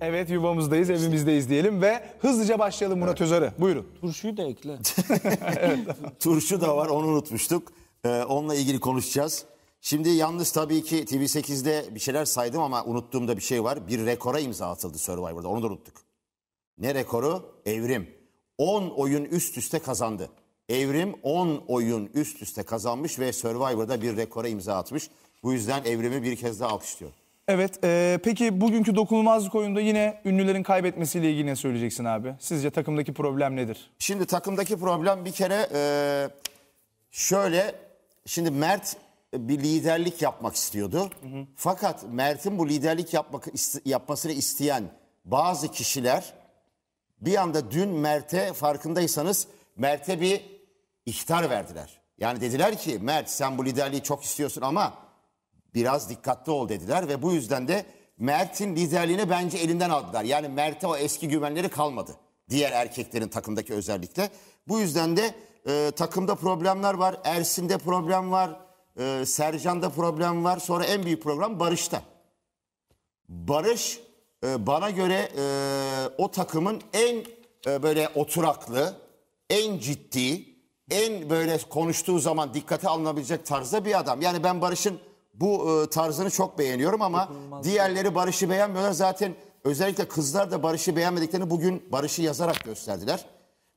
Evet yuvamızdayız, evimizdeyiz diyelim ve hızlıca başlayalım Murat evet. Özarı. Buyurun. Turşuyu da ekle. evet. Turşu da var onu unutmuştuk. Ee, onunla ilgili konuşacağız. Şimdi yalnız tabii ki TV8'de bir şeyler saydım ama unuttuğumda bir şey var. Bir rekora imza atıldı Survivor'da onu da unuttuk. Ne rekoru? Evrim. 10 oyun üst üste kazandı. Evrim 10 oyun üst üste kazanmış ve Survivor'da bir rekora imza atmış. Bu yüzden Evrim'i bir kez daha alkışlıyorum. Evet. E, peki bugünkü dokunulmazlık oyunda yine ünlülerin kaybetmesiyle ilgili ne söyleyeceksin abi? Sizce takımdaki problem nedir? Şimdi takımdaki problem bir kere e, şöyle. Şimdi Mert e, bir liderlik yapmak istiyordu. Hı hı. Fakat Mert'in bu liderlik yapmak yapmasını isteyen bazı kişiler bir anda dün Mert'e farkındaysanız Mert'e bir ihtar verdiler. Yani dediler ki Mert sen bu liderliği çok istiyorsun ama biraz dikkatli ol dediler ve bu yüzden de Mert'in liderliğini bence elinden aldılar. Yani Mert'e o eski güvenleri kalmadı. Diğer erkeklerin takımdaki özellikle. Bu yüzden de e, takımda problemler var. Ersin'de problem var. E, Sercan'da problem var. Sonra en büyük problem Barış'ta. Barış e, bana göre e, o takımın en e, böyle oturaklı, en ciddi, en böyle konuştuğu zaman dikkate alınabilecek tarzda bir adam. Yani ben Barış'ın bu e, tarzını çok beğeniyorum ama diğerleri Barış'ı beğenmiyorlar. Zaten özellikle kızlar da Barış'ı beğenmediklerini bugün Barış'ı yazarak gösterdiler.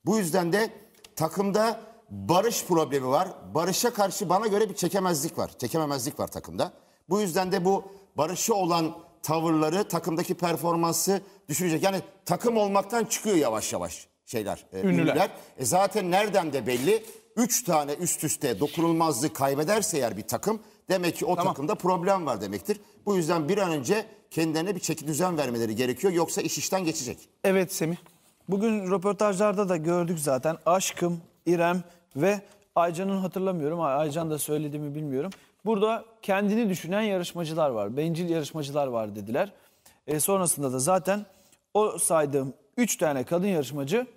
Bu yüzden de takımda Barış problemi var. Barış'a karşı bana göre bir çekemezlik var. Çekememezlik var takımda. Bu yüzden de bu barışı olan tavırları, takımdaki performansı düşürecek. Yani takım olmaktan çıkıyor yavaş yavaş şeyler. E, ünlüler. ünlüler. E, zaten nereden de belli. 3 tane üst üste dokunulmazlığı kaybederse eğer bir takım demek ki o tamam. takımda problem var demektir. Bu yüzden bir an önce kendilerine bir çeki düzen vermeleri gerekiyor yoksa iş işten geçecek. Evet Semih. Bugün röportajlarda da gördük zaten aşkım, İrem ve Aycan'ın hatırlamıyorum. Aycan da söyledi mi bilmiyorum. Burada kendini düşünen yarışmacılar var. Bencil yarışmacılar var dediler. E, sonrasında da zaten o saydığım 3 tane kadın yarışmacı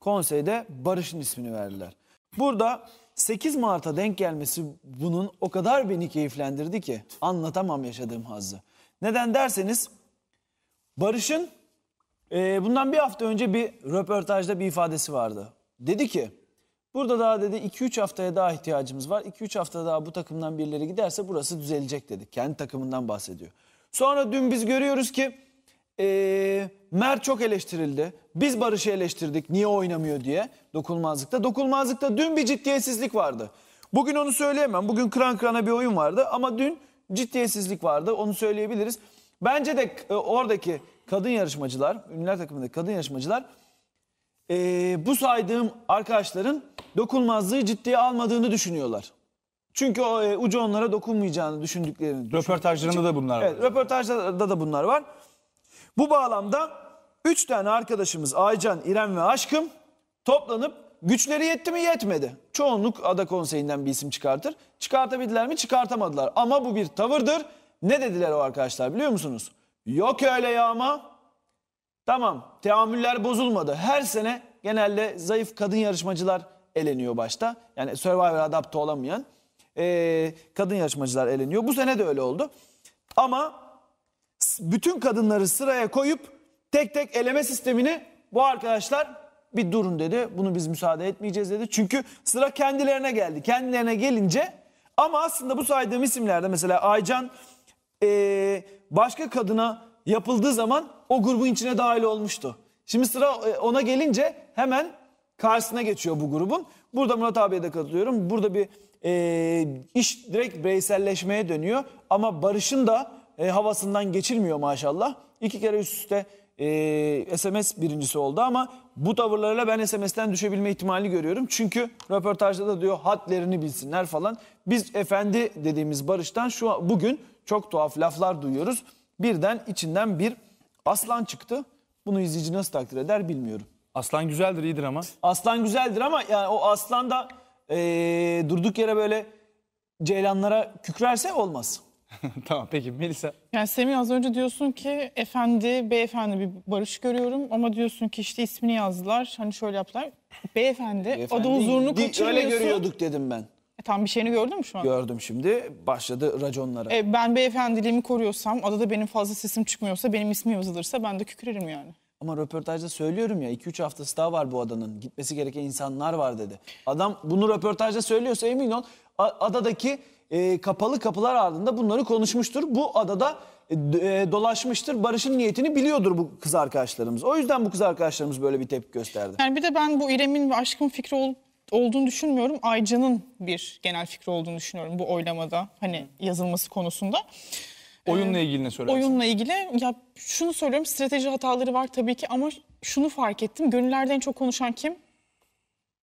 konseyde Barış'ın ismini verdiler. Burada 8 Mart'a denk gelmesi bunun o kadar beni keyiflendirdi ki anlatamam yaşadığım hazzı. Neden derseniz Barış'ın e, bundan bir hafta önce bir röportajda bir ifadesi vardı. Dedi ki burada daha dedi 2-3 haftaya daha ihtiyacımız var. 2-3 hafta daha bu takımdan birileri giderse burası düzelecek dedi. Kendi takımından bahsediyor. Sonra dün biz görüyoruz ki ee, Mert çok eleştirildi. Biz Barış'ı eleştirdik niye oynamıyor diye dokunmazlıkta. Dokunmazlıkta dün bir ciddiyetsizlik vardı. Bugün onu söyleyemem. Bugün kran kran'a bir oyun vardı ama dün ciddiyetsizlik vardı. Onu söyleyebiliriz. Bence de e, oradaki kadın yarışmacılar, ünlüler takımındaki kadın yarışmacılar e, bu saydığım arkadaşların dokunmazlığı ciddiye almadığını düşünüyorlar. Çünkü o, e, ucu onlara dokunmayacağını düşündüklerini. Röportajlarında da bunlar var. Evet, röportajlarda da bunlar var. Bu bağlamda 3 tane arkadaşımız Aycan, İrem ve Aşkım toplanıp güçleri yetti mi yetmedi. Çoğunluk ada konseyinden bir isim çıkartır. Çıkartabildiler mi çıkartamadılar. Ama bu bir tavırdır. Ne dediler o arkadaşlar biliyor musunuz? Yok öyle ya ama. Tamam teamüller bozulmadı. Her sene genelde zayıf kadın yarışmacılar eleniyor başta. Yani Survivor adapte olamayan ee, kadın yarışmacılar eleniyor. Bu sene de öyle oldu. Ama bütün kadınları sıraya koyup tek tek eleme sistemini bu arkadaşlar bir durun dedi. Bunu biz müsaade etmeyeceğiz dedi. Çünkü sıra kendilerine geldi. Kendilerine gelince ama aslında bu saydığım isimlerde mesela Aycan e, başka kadına yapıldığı zaman o grubun içine dahil olmuştu. Şimdi sıra e, ona gelince hemen karşısına geçiyor bu grubun. Burada Murat abiye de katılıyorum. Burada bir e, iş direkt bireyselleşmeye dönüyor. Ama Barış'ın da e, havasından geçilmiyor maşallah. İki kere üst üste e, SMS birincisi oldu ama bu tavırlarıyla ben SMS'ten düşebilme ihtimali görüyorum. Çünkü röportajda da diyor hadlerini bilsinler falan. Biz efendi dediğimiz Barış'tan şu bugün çok tuhaf laflar duyuyoruz. Birden içinden bir aslan çıktı. Bunu izleyici nasıl takdir eder bilmiyorum. Aslan güzeldir iyidir ama. Aslan güzeldir ama yani o aslan da e, durduk yere böyle ceylanlara kükrerse olmaz. tamam peki Melisa. Yani Semih az önce diyorsun ki efendi, beyefendi bir barış görüyorum ama diyorsun ki işte ismini yazdılar. Hani şöyle yaptılar. Beyefendi, beyefendi adı huzurunu kaçırıyorsun. Öyle görüyorduk dedim ben. E, tam bir şeyini gördün mü şu an? Gördüm şimdi. Başladı raconlara. E, ben beyefendiliğimi koruyorsam, adada benim fazla sesim çıkmıyorsa, benim ismim yazılırsa ben de kükrerim yani. Ama röportajda söylüyorum ya 2-3 haftası daha var bu adanın. Gitmesi gereken insanlar var dedi. Adam bunu röportajda söylüyorsa emin ol adadaki e, kapalı kapılar ardında bunları konuşmuştur. Bu adada e, e, dolaşmıştır. Barış'ın niyetini biliyordur bu kız arkadaşlarımız. O yüzden bu kız arkadaşlarımız böyle bir tepki gösterdi. Yani bir de ben bu İrem'in ve aşkın fikri olup olduğunu düşünmüyorum. Aycan'ın bir genel fikri olduğunu düşünüyorum bu oylamada hani yazılması konusunda. Oyunla ee, ilgili ne söylersin? Oyunla ilgili ya şunu söylüyorum strateji hataları var tabii ki ama şunu fark ettim. Gönüllerde en çok konuşan kim?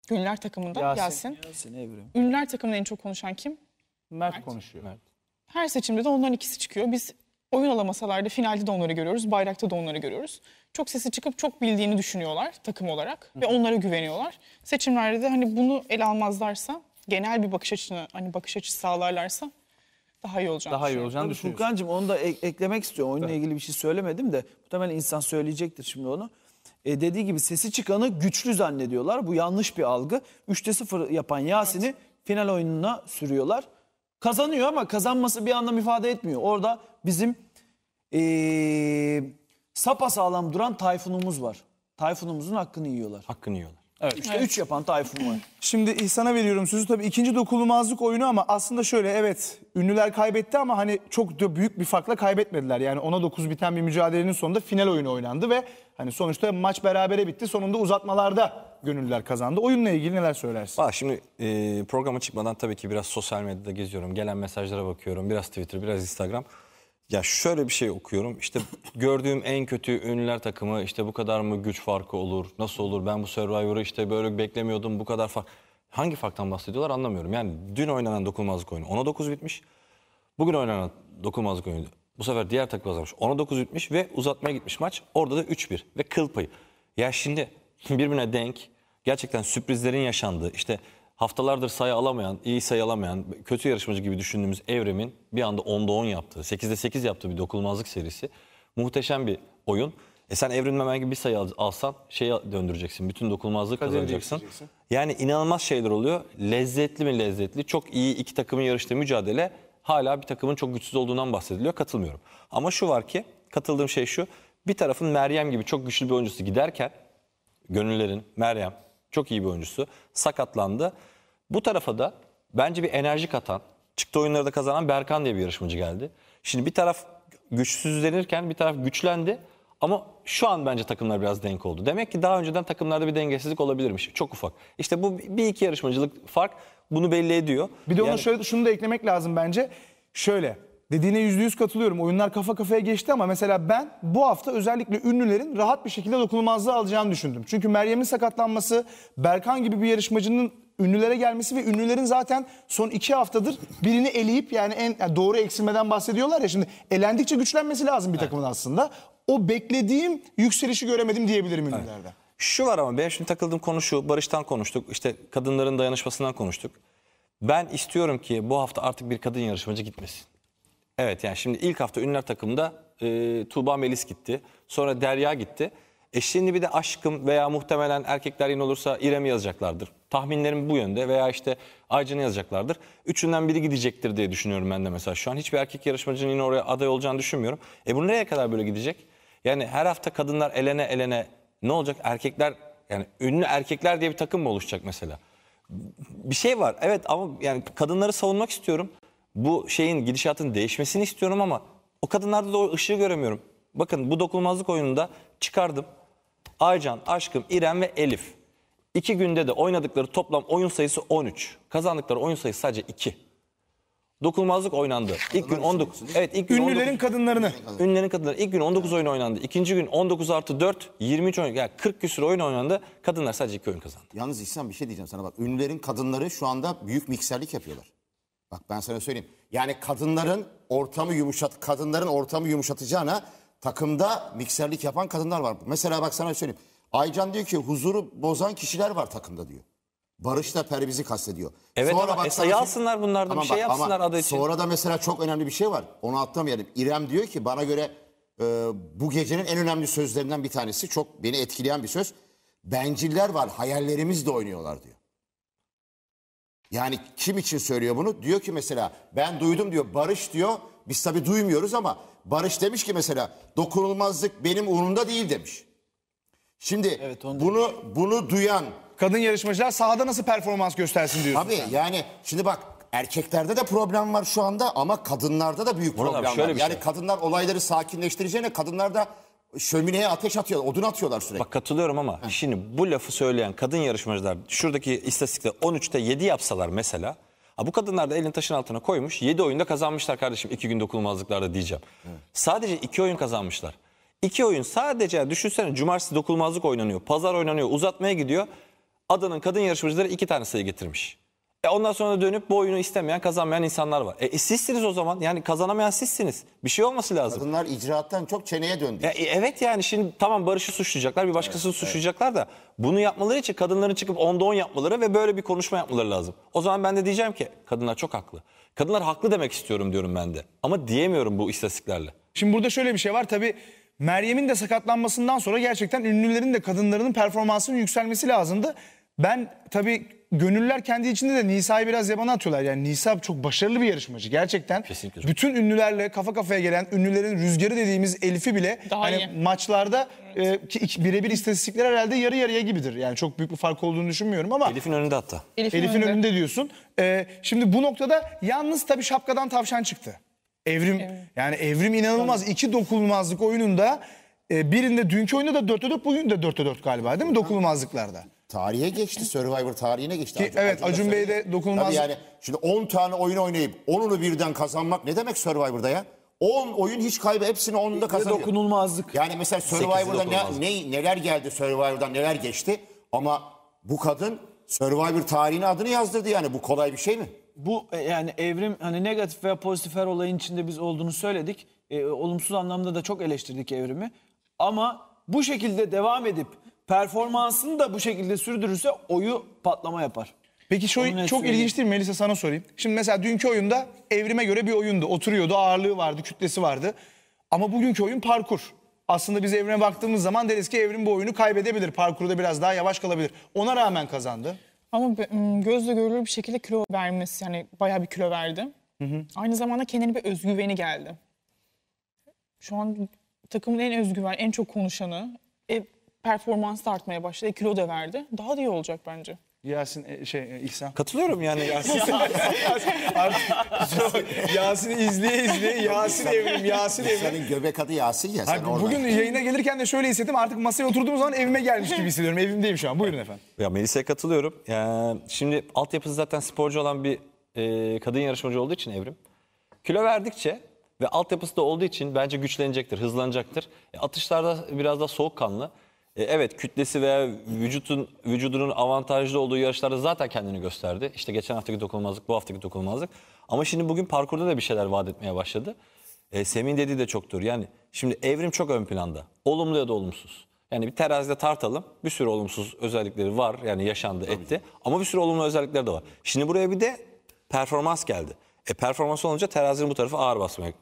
Gönüller takımında Yasin. Yasin. Yasin Evrim. Ünlüler takımında en çok konuşan kim? Mert, konuşuyor. Her seçimde de onların ikisi çıkıyor. Biz oyun alamasalarda finalde de onları görüyoruz, bayrakta da onları görüyoruz. Çok sesi çıkıp çok bildiğini düşünüyorlar takım olarak ve onlara güveniyorlar. Seçimlerde de hani bunu el almazlarsa, genel bir bakış açını hani bakış açısı sağlarlarsa daha iyi olacağını Daha iyi olacağını Tabii Furkan'cığım onu da ek- eklemek istiyorum. Oyunla ilgili bir şey söylemedim de muhtemelen insan söyleyecektir şimdi onu. E, dediği gibi sesi çıkanı güçlü zannediyorlar. Bu yanlış bir algı. 3'te 0 yapan Yasin'i final oyununa sürüyorlar. Kazanıyor ama kazanması bir anlam ifade etmiyor. Orada bizim ee, sapasağlam duran Tayfun'umuz var. Tayfun'umuzun hakkını yiyorlar. Hakkını yiyorlar. Evet. İşte 3 evet. yapan Tayfun var. Şimdi İhsan'a veriyorum sözü. Tabii ikinci dokunulmazlık oyunu ama aslında şöyle evet ünlüler kaybetti ama hani çok da büyük bir farkla kaybetmediler. Yani ona 9 biten bir mücadelenin sonunda final oyunu oynandı ve hani sonuçta maç berabere bitti. Sonunda uzatmalarda gönüllüler kazandı. Oyunla ilgili neler söylersin? Bak şimdi e, programa çıkmadan tabii ki biraz sosyal medyada geziyorum. Gelen mesajlara bakıyorum. Biraz Twitter, biraz Instagram. Ya şöyle bir şey okuyorum. İşte gördüğüm en kötü ünlüler takımı işte bu kadar mı güç farkı olur? Nasıl olur? Ben bu Survivor'ı işte böyle beklemiyordum. Bu kadar fark. Hangi farktan bahsediyorlar anlamıyorum. Yani dün oynanan dokunmazlık oyunu 10'a 9 bitmiş. Bugün oynanan dokunmazlık oyunu bu sefer diğer takım kazanmış. 10'a 9 bitmiş ve uzatmaya gitmiş maç. Orada da 3-1 ve kıl payı. Ya şimdi birbirine denk gerçekten sürprizlerin yaşandığı işte haftalardır sayı alamayan, iyi sayı alamayan, kötü yarışmacı gibi düşündüğümüz Evrim'in bir anda 10'da 10 yaptığı, 8'de 8 yaptığı bir dokunulmazlık serisi muhteşem bir oyun. E sen Evrim Memen bir sayı alsan şeye döndüreceksin. Bütün dokunulmazlık kazanacaksın. Yani inanılmaz şeyler oluyor. Lezzetli mi lezzetli? Çok iyi iki takımın yarıştığı mücadele hala bir takımın çok güçsüz olduğundan bahsediliyor. Katılmıyorum. Ama şu var ki katıldığım şey şu. Bir tarafın Meryem gibi çok güçlü bir oyuncusu giderken gönüllerin Meryem çok iyi bir oyuncusu. Sakatlandı. Bu tarafa da bence bir enerji katan, çıktı oyunları da kazanan Berkan diye bir yarışmacı geldi. Şimdi bir taraf güçsüzlenirken bir taraf güçlendi. Ama şu an bence takımlar biraz denk oldu. Demek ki daha önceden takımlarda bir dengesizlik olabilirmiş. Çok ufak. İşte bu bir iki yarışmacılık fark bunu belli ediyor. Bir de ona yani... şöyle şunu da eklemek lazım bence. Şöyle Dediğine yüzde yüz katılıyorum. Oyunlar kafa kafaya geçti ama mesela ben bu hafta özellikle ünlülerin rahat bir şekilde dokunulmazlığı alacağını düşündüm. Çünkü Meryem'in sakatlanması, Berkan gibi bir yarışmacının ünlülere gelmesi ve ünlülerin zaten son iki haftadır birini eleyip yani en yani doğru eksilmeden bahsediyorlar ya şimdi elendikçe güçlenmesi lazım bir takımın aslında. O beklediğim yükselişi göremedim diyebilirim ünlülerde. Şu var ama ben şimdi takıldığım konu şu. Barış'tan konuştuk. işte kadınların dayanışmasından konuştuk. Ben istiyorum ki bu hafta artık bir kadın yarışmacı gitmesin. Evet yani şimdi ilk hafta ünlüler takımda e, Tuğba Melis gitti. Sonra Derya gitti. E şimdi bir de aşkım veya muhtemelen erkekler yine olursa İrem'i yazacaklardır. Tahminlerim bu yönde veya işte Aycan'ı yazacaklardır. Üçünden biri gidecektir diye düşünüyorum ben de mesela şu an. Hiçbir erkek yarışmacının yine oraya aday olacağını düşünmüyorum. E bu nereye kadar böyle gidecek? Yani her hafta kadınlar elene elene ne olacak? Erkekler yani ünlü erkekler diye bir takım mı oluşacak mesela? Bir şey var evet ama yani kadınları savunmak istiyorum bu şeyin gidişatın değişmesini istiyorum ama o kadınlarda da o ışığı göremiyorum. Bakın bu dokunulmazlık oyununda çıkardım. Aycan, Aşkım, İrem ve Elif. İki günde de oynadıkları toplam oyun sayısı 13. Kazandıkları oyun sayısı sadece 2. Dokunulmazlık oynandı. İlk gün 19. Evet ilk gün Ünlülerin 19, kadınlarını. Ünlülerin kadınları. İlk gün 19 oyun oynandı. İkinci gün 19 artı 4, 23 oyun. Yani 40 küsur oyun oynandı. Kadınlar sadece 2 oyun kazandı. Yalnız İhsan bir şey diyeceğim sana bak. Ünlülerin kadınları şu anda büyük mikserlik yapıyorlar. Bak ben sana söyleyeyim. Yani kadınların ortamı yumuşat kadınların ortamı yumuşatacağına takımda mikserlik yapan kadınlar var. Mesela bak sana söyleyeyim. Aycan diyor ki huzuru bozan kişiler var takımda diyor. Barış da Perviz'i kastediyor. Evet sonra ama Esra'yı alsınlar bunlardan ama bir şey bak, yapsınlar adı için. Sonra da mesela çok önemli bir şey var. Onu atlamayalım. İrem diyor ki bana göre e, bu gecenin en önemli sözlerinden bir tanesi. Çok beni etkileyen bir söz. Benciller var hayallerimizle oynuyorlar diyor. Yani kim için söylüyor bunu? Diyor ki mesela ben duydum diyor barış diyor. Biz tabi duymuyoruz ama Barış demiş ki mesela dokunulmazlık benim umurumda değil demiş. Şimdi Evet, onu bunu bunu duyan Kadın yarışmacılar sahada nasıl performans göstersin diyorsun. Tabii sen. yani şimdi bak erkeklerde de problem var şu anda ama kadınlarda da büyük problem var. Şey. Yani şey. kadınlar olayları sakinleştireceğine kadınlarda şömineye ateş atıyor, odun atıyorlar sürekli. Bak katılıyorum ama Heh. şimdi bu lafı söyleyen kadın yarışmacılar şuradaki istatistikte 13'te 7 yapsalar mesela. Ha bu kadınlar da elini taşın altına koymuş. 7 oyunda kazanmışlar kardeşim 2 gün dokunulmazlıklarda diyeceğim. Evet. Sadece 2 oyun kazanmışlar. 2 oyun sadece düşünsene cumartesi dokunulmazlık oynanıyor. Pazar oynanıyor. Uzatmaya gidiyor. Adanın kadın yarışmacıları 2 tane sayı getirmiş. E ondan sonra dönüp bu oyunu istemeyen, kazanmayan insanlar var. E, e, sizsiniz o zaman. Yani kazanamayan sizsiniz. Bir şey olması lazım. Kadınlar icraattan çok çeneye döndü. E, e evet yani şimdi tamam Barış'ı suçlayacaklar, bir başkasını evet, suçlayacaklar evet. da bunu yapmaları için kadınların çıkıp onda on yapmaları ve böyle bir konuşma yapmaları lazım. O zaman ben de diyeceğim ki kadınlar çok haklı. Kadınlar haklı demek istiyorum diyorum ben de. Ama diyemiyorum bu istatistiklerle. Şimdi burada şöyle bir şey var tabii Meryem'in de sakatlanmasından sonra gerçekten ünlülerin de kadınlarının performansının yükselmesi lazımdı. Ben tabii gönüller kendi içinde de Nisa'yı biraz yabana atıyorlar. Yani Nisa çok başarılı bir yarışmacı gerçekten. Kesinlikle. Bütün ünlülerle kafa kafaya gelen ünlülerin rüzgarı dediğimiz Elif'i bile Daha hani iyi. maçlarda evet. e, birebir istatistikler herhalde yarı yarıya gibidir. Yani çok büyük bir fark olduğunu düşünmüyorum ama. Elif'in önünde hatta. Elif'in, Elif'in önünde. önünde diyorsun. E, şimdi bu noktada yalnız tabii şapkadan tavşan çıktı. Evrim evet. yani evrim inanılmaz. Evet. iki dokunulmazlık oyununda e, birinde dünkü oyunda da 4'te 4 bugün de 4'te 4 galiba değil mi dokunulmazlıklarda? tarihe geçti. Survivor tarihine geçti. Ki, Acun, evet Acun, Acun Bey de dokunulmaz. Tabii yani şimdi 10 tane oyun oynayıp 10'unu birden kazanmak ne demek Survivor'da ya? 10 oyun hiç kaybı hepsini 10'unda kazanıyor. dokunulmazlık. Yani mesela Survivor'da ne, ne, neler geldi Survivor'dan neler geçti ama bu kadın Survivor tarihine adını yazdırdı yani bu kolay bir şey mi? Bu e, yani evrim hani negatif veya pozitif her olayın içinde biz olduğunu söyledik. E, olumsuz anlamda da çok eleştirdik evrimi. Ama bu şekilde devam edip performansını da bu şekilde sürdürürse oyu patlama yapar. Peki şu Onun çok etkili. ilginç değil mi Melisa sana sorayım. Şimdi mesela dünkü oyunda evrime göre bir oyundu. Oturuyordu, ağırlığı vardı, kütlesi vardı. Ama bugünkü oyun parkur. Aslında biz evrime baktığımız zaman deriz ki evrim bu oyunu kaybedebilir. Parkurda biraz daha yavaş kalabilir. Ona rağmen kazandı. Ama gözle görülür bir şekilde kilo vermesi yani bayağı bir kilo verdi. Hı hı. Aynı zamanda kendine bir özgüveni geldi. Şu an takımın en özgüven, en çok konuşanı. E, performansı da artmaya başladı. Kilo da verdi. Daha da iyi olacak bence. Yasin e, şey e, İhsan. Katılıyorum yani Yasin. Yasin- Artık Yasin'i izleye izleye Yasin evrim Yasin evrim. Senin göbek adı Yasin ya sen Abi oradan. bugün yayına gelirken de şöyle hissettim artık masaya oturduğum zaman evime gelmiş gibi hissediyorum. Evimdeyim şu an. Buyurun efendim. Ya Melisa'ya katılıyorum. Yani şimdi altyapısı zaten sporcu olan bir e, kadın yarışmacı olduğu için Evrim. Kilo verdikçe ve altyapısı da olduğu için bence güçlenecektir, hızlanacaktır. E, atışlarda biraz daha soğukkanlı. E, evet kütlesi veya vücutun vücudunun avantajlı olduğu yarışlarda zaten kendini gösterdi. İşte geçen haftaki dokunulmazlık, bu haftaki dokunulmazlık. Ama şimdi bugün parkurda da bir şeyler vaat etmeye başladı. E, Semih'in dediği de çok Yani şimdi evrim çok ön planda. Olumlu ya da olumsuz. Yani bir terazide tartalım. Bir sürü olumsuz özellikleri var. Yani yaşandı, Tabii. etti. Ama bir sürü olumlu özellikleri de var. Şimdi buraya bir de performans geldi. E performans olunca terazinin bu tarafı ağır basmaya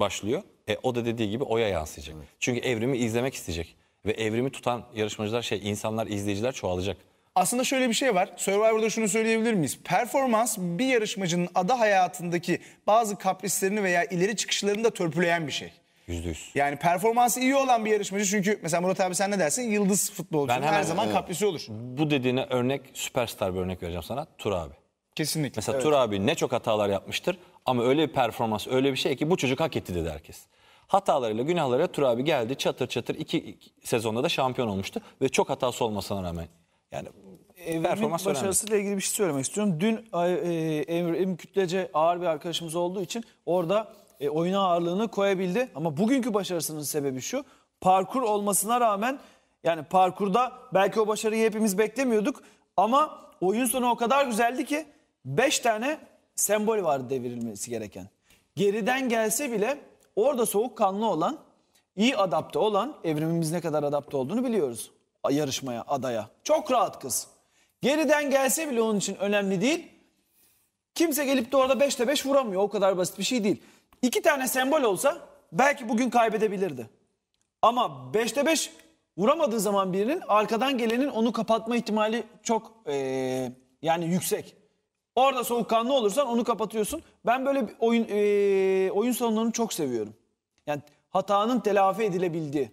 başlıyor. E o da dediği gibi oya yansıyacak. Evet. Çünkü evrimi izlemek isteyecek ve evrimi tutan yarışmacılar şey insanlar izleyiciler çoğalacak. Aslında şöyle bir şey var. Survivor'da şunu söyleyebilir miyiz? Performans bir yarışmacının ada hayatındaki bazı kaprislerini veya ileri çıkışlarını da törpüleyen bir şey. Yüzde yüz. Yani performansı iyi olan bir yarışmacı çünkü mesela Murat abi sen ne dersin? Yıldız futbolcu Ben her zaman kaprisi olur. Bu dediğine örnek süperstar bir örnek vereceğim sana. Tur abi. Kesinlikle. Mesela Tur abi ne çok hatalar yapmıştır ama öyle bir performans öyle bir şey ki bu çocuk hak etti dedi herkes. Hatalarıyla günahlarıyla Turabi geldi çatır çatır iki, sezonda da şampiyon olmuştu. Ve çok hatası olmasına rağmen. Yani Evrim'in ee, başarısıyla ilgili bir şey söylemek istiyorum. Dün e, Evrim Kütlece ağır bir arkadaşımız olduğu için orada e, oyuna ağırlığını koyabildi. Ama bugünkü başarısının sebebi şu. Parkur olmasına rağmen yani parkurda belki o başarıyı hepimiz beklemiyorduk. Ama oyun sonu o kadar güzeldi ki 5 tane sembol vardı devirilmesi gereken. Geriden gelse bile Orada soğukkanlı olan, iyi adapte olan, evrimimiz ne kadar adapte olduğunu biliyoruz. Yarışmaya, adaya. Çok rahat kız. Geriden gelse bile onun için önemli değil. Kimse gelip de orada 5'te 5 vuramıyor. O kadar basit bir şey değil. İki tane sembol olsa belki bugün kaybedebilirdi. Ama 5'te 5 vuramadığı zaman birinin arkadan gelenin onu kapatma ihtimali çok ee, yani yüksek. Orada soğukkanlı olursan onu kapatıyorsun. Ben böyle oyun e, oyun salonlarını çok seviyorum. Yani hatanın telafi edilebildiği.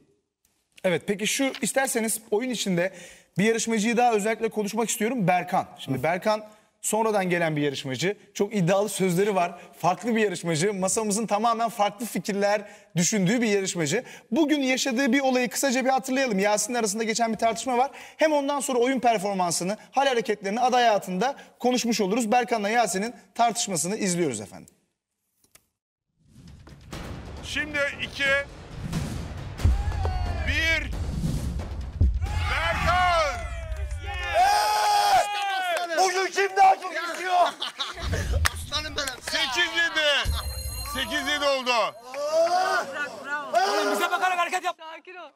Evet peki şu isterseniz oyun içinde bir yarışmacıyı daha özellikle konuşmak istiyorum. Berkan. Şimdi Berkan sonradan gelen bir yarışmacı. Çok iddialı sözleri var. Farklı bir yarışmacı. Masamızın tamamen farklı fikirler düşündüğü bir yarışmacı. Bugün yaşadığı bir olayı kısaca bir hatırlayalım. Yasin'in arasında geçen bir tartışma var. Hem ondan sonra oyun performansını, hal hareketlerini aday hayatında konuşmuş oluruz. Berkan'la Yasin'in tartışmasını izliyoruz efendim. Şimdi iki, bir, Berkan! Yeah! Bugün kim daha çok istiyor? Aslanım benim. Sekiz yedi. Sekiz yedi oldu. Oğlum bize bakarak hareket yap. Sakin ol.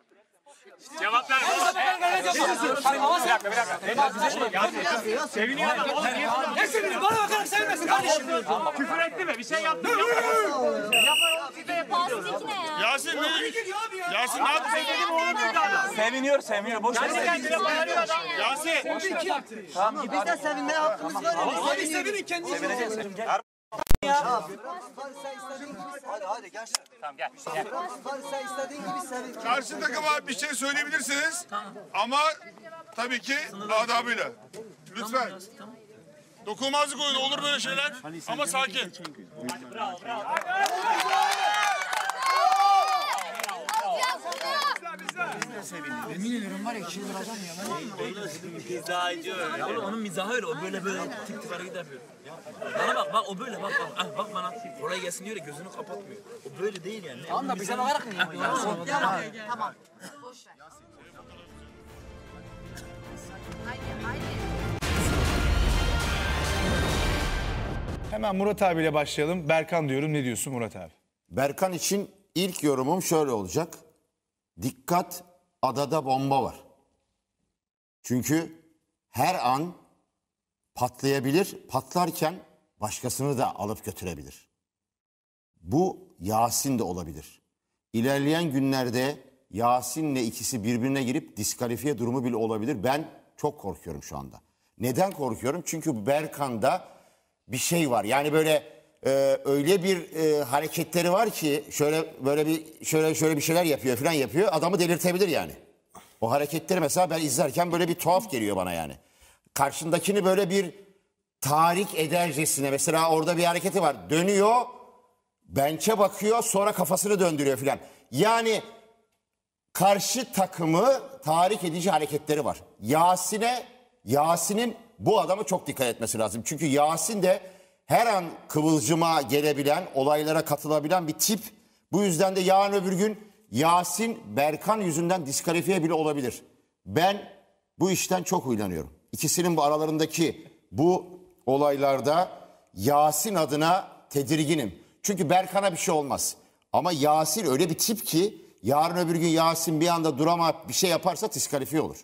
Cevap ver. Ama bir dakika bir dakika. Seviniyor adam oğlum. Ne seviniyor? Bana bakarak sevinmesin kardeşim. Küfür etti mi? Bir şey yaptı mı? Yasin ne? Yasin ne yaptı? Seviniyor oğlum dedi adam. Seviniyor seviniyor. Boş ver. Kendine bağırıyor adam. Yasin. Tamam. Biz de sevinmeye hakkımız var. Abi sevinin kendinizi. Sevineceğiz. Ya. Hadi hadi Karşı takıma bir şey söyleyebilirsiniz ama tabii ki adabıyla. Lütfen. Dokunmazlık oyunu olur böyle şeyler ama sakin. Hadi bravo bravo. Biz de var ya şimdi razan ya. Ben mizacı öyle. Ya oğlum onun mizahı öyle. O böyle böyle tık tık hareket yapıyor. Bana bak bak o böyle bak bak. Ah, bak bana kolay gelsin diyor ya gözünü kapatmıyor. O böyle değil yani. Tamam da bize bakarak mı? Tamam. tamam. ver. Haydi haydi. Hemen Murat abiyle başlayalım. Berkan diyorum. Ne diyorsun Murat abi? Berkan için ilk yorumum şöyle olacak. Dikkat adada bomba var. Çünkü her an patlayabilir, patlarken başkasını da alıp götürebilir. Bu Yasin de olabilir. İlerleyen günlerde Yasin'le ikisi birbirine girip diskalifiye durumu bile olabilir. Ben çok korkuyorum şu anda. Neden korkuyorum? Çünkü Berkan'da bir şey var. Yani böyle e, öyle bir e, hareketleri var ki şöyle böyle bir şöyle şöyle bir şeyler yapıyor falan yapıyor. Adamı delirtebilir yani. O hareketleri mesela ben izlerken böyle bir tuhaf geliyor bana yani. Karşındakini böyle bir tarik edercesine mesela orada bir hareketi var. Dönüyor, bençe bakıyor, sonra kafasını döndürüyor filan. Yani karşı takımı tarik edici hareketleri var. Yasin'e Yasin'in bu adama çok dikkat etmesi lazım. Çünkü Yasin de her an kıvılcıma gelebilen, olaylara katılabilen bir tip. Bu yüzden de yarın öbür gün Yasin Berkan yüzünden diskalifiye bile olabilir. Ben bu işten çok huylanıyorum. İkisinin bu aralarındaki bu olaylarda Yasin adına tedirginim. Çünkü Berkan'a bir şey olmaz. Ama Yasin öyle bir tip ki yarın öbür gün Yasin bir anda duramayıp bir şey yaparsa diskalifiye olur.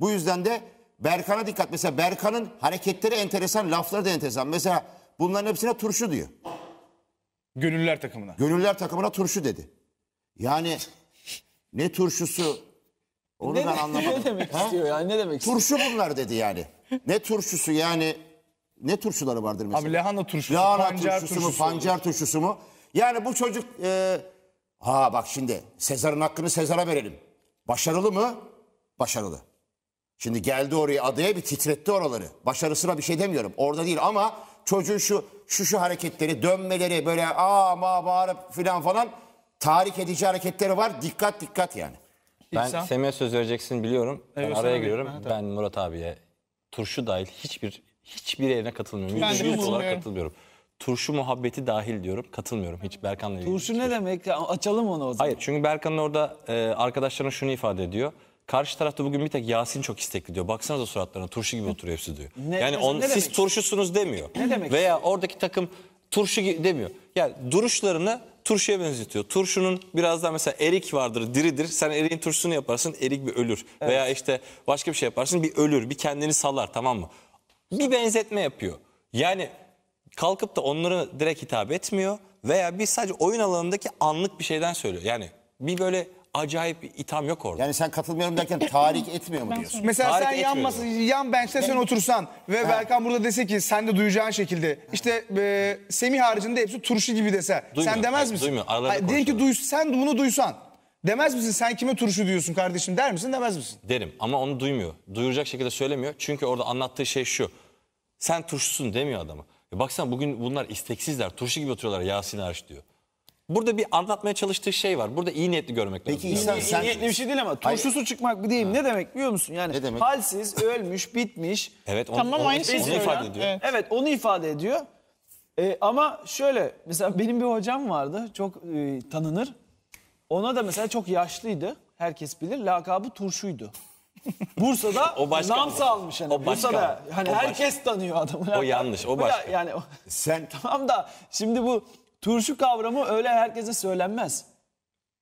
Bu yüzden de Berkan'a dikkat. Mesela Berkan'ın hareketleri enteresan, lafları da enteresan. Mesela Bunların hepsine turşu diyor. Gönüller takımına. Gönüller takımına turşu dedi. Yani ne turşusu onu ne, ben anlamadım. Ne demek ha? istiyor yani ne demek turşu istiyor? Turşu bunlar dedi yani. Ne turşusu yani ne turşuları vardır mesela? Abi lahana turşusu, lahana pancar turşusu, turşusu mu, pancar turşusu mu? Yani bu çocuk e, ha bak şimdi Sezar'ın hakkını Sezar'a verelim. Başarılı mı? Başarılı. Şimdi geldi oraya adaya bir titretti oraları. Başarısına bir şey demiyorum. Orada değil ama Çocuğun şu şu şu hareketleri dönmeleri böyle aa ma bağırıp filan falan tahrik edici hareketleri var. Dikkat dikkat yani. Ben İnsan. Semih'e söz vereceksin biliyorum. Ben Evet, araya giriyorum. Ha, Ben Murat abiye turşu dahil hiçbir hiçbir yerine katılmıyorum. Ben yüz olarak katılmıyorum. Turşu muhabbeti dahil diyorum. Katılmıyorum hiç Berkan'la ilgili. Turşu ne demek? Açalım onu o zaman. Hayır çünkü Berkan'ın orada e, arkadaşların şunu ifade ediyor. Karşı tarafta bugün bir tek Yasin çok istekli diyor. Baksanıza suratlarına turşu gibi oturuyor hepsi diyor. Ne, yani on, ne siz demek? turşusunuz demiyor. Ne demek? Veya oradaki takım turşu gibi demiyor. Yani duruşlarını turşuya benzetiyor. Turşunun biraz daha mesela erik vardır, diridir. Sen eriğin turşusunu yaparsın, erik bir ölür. Evet. Veya işte başka bir şey yaparsın, bir ölür, bir kendini sallar, tamam mı? Bir benzetme yapıyor. Yani kalkıp da onlara direkt hitap etmiyor veya bir sadece oyun alanındaki anlık bir şeyden söylüyor. Yani bir böyle acayip bir itham yok orada. Yani sen katılmıyorum derken tahrik etmiyor mu diyorsun? Mesela Tarık sen yan, masa, yan bench'te sen otursan ve Berkan burada dese ki sen de duyacağın şekilde işte e, Semih haricinde hepsi turşu gibi dese. Duymuyor, sen demez hayır, misin? duymuyor, aralarında Hayır, Diyelim ki duy, sen bunu duysan. Demez misin sen kime turşu diyorsun kardeşim der misin demez misin? Derim ama onu duymuyor. Duyuracak şekilde söylemiyor. Çünkü orada anlattığı şey şu. Sen turşusun demiyor adamı. E baksana bugün bunlar isteksizler. Turşu gibi oturuyorlar Yasin Arş diyor. Burada bir anlatmaya çalıştığı şey var. Burada iyi niyetli görmek Peki lazım. Peki insan İyi niyetli bir şey değil ama turşusu çıkmak bir diyeyim. ne demek biliyor musun? Yani Ne demek? halsiz, ölmüş, bitmiş. Evet onu, Tamam, onu- aynı şey onu ifade ediyor. Evet. Evet onu ifade ediyor. E, ama şöyle mesela benim bir hocam vardı çok e, tanınır. Ona da mesela çok yaşlıydı. Herkes bilir. Lakabı turşuydu. Bursa'da O başka nam salmış hani. O başka Bursa'da hani O herkes tanıyor adamı. O yanlış, o başka. Yani Sen tamam da şimdi bu turşu kavramı öyle herkese söylenmez.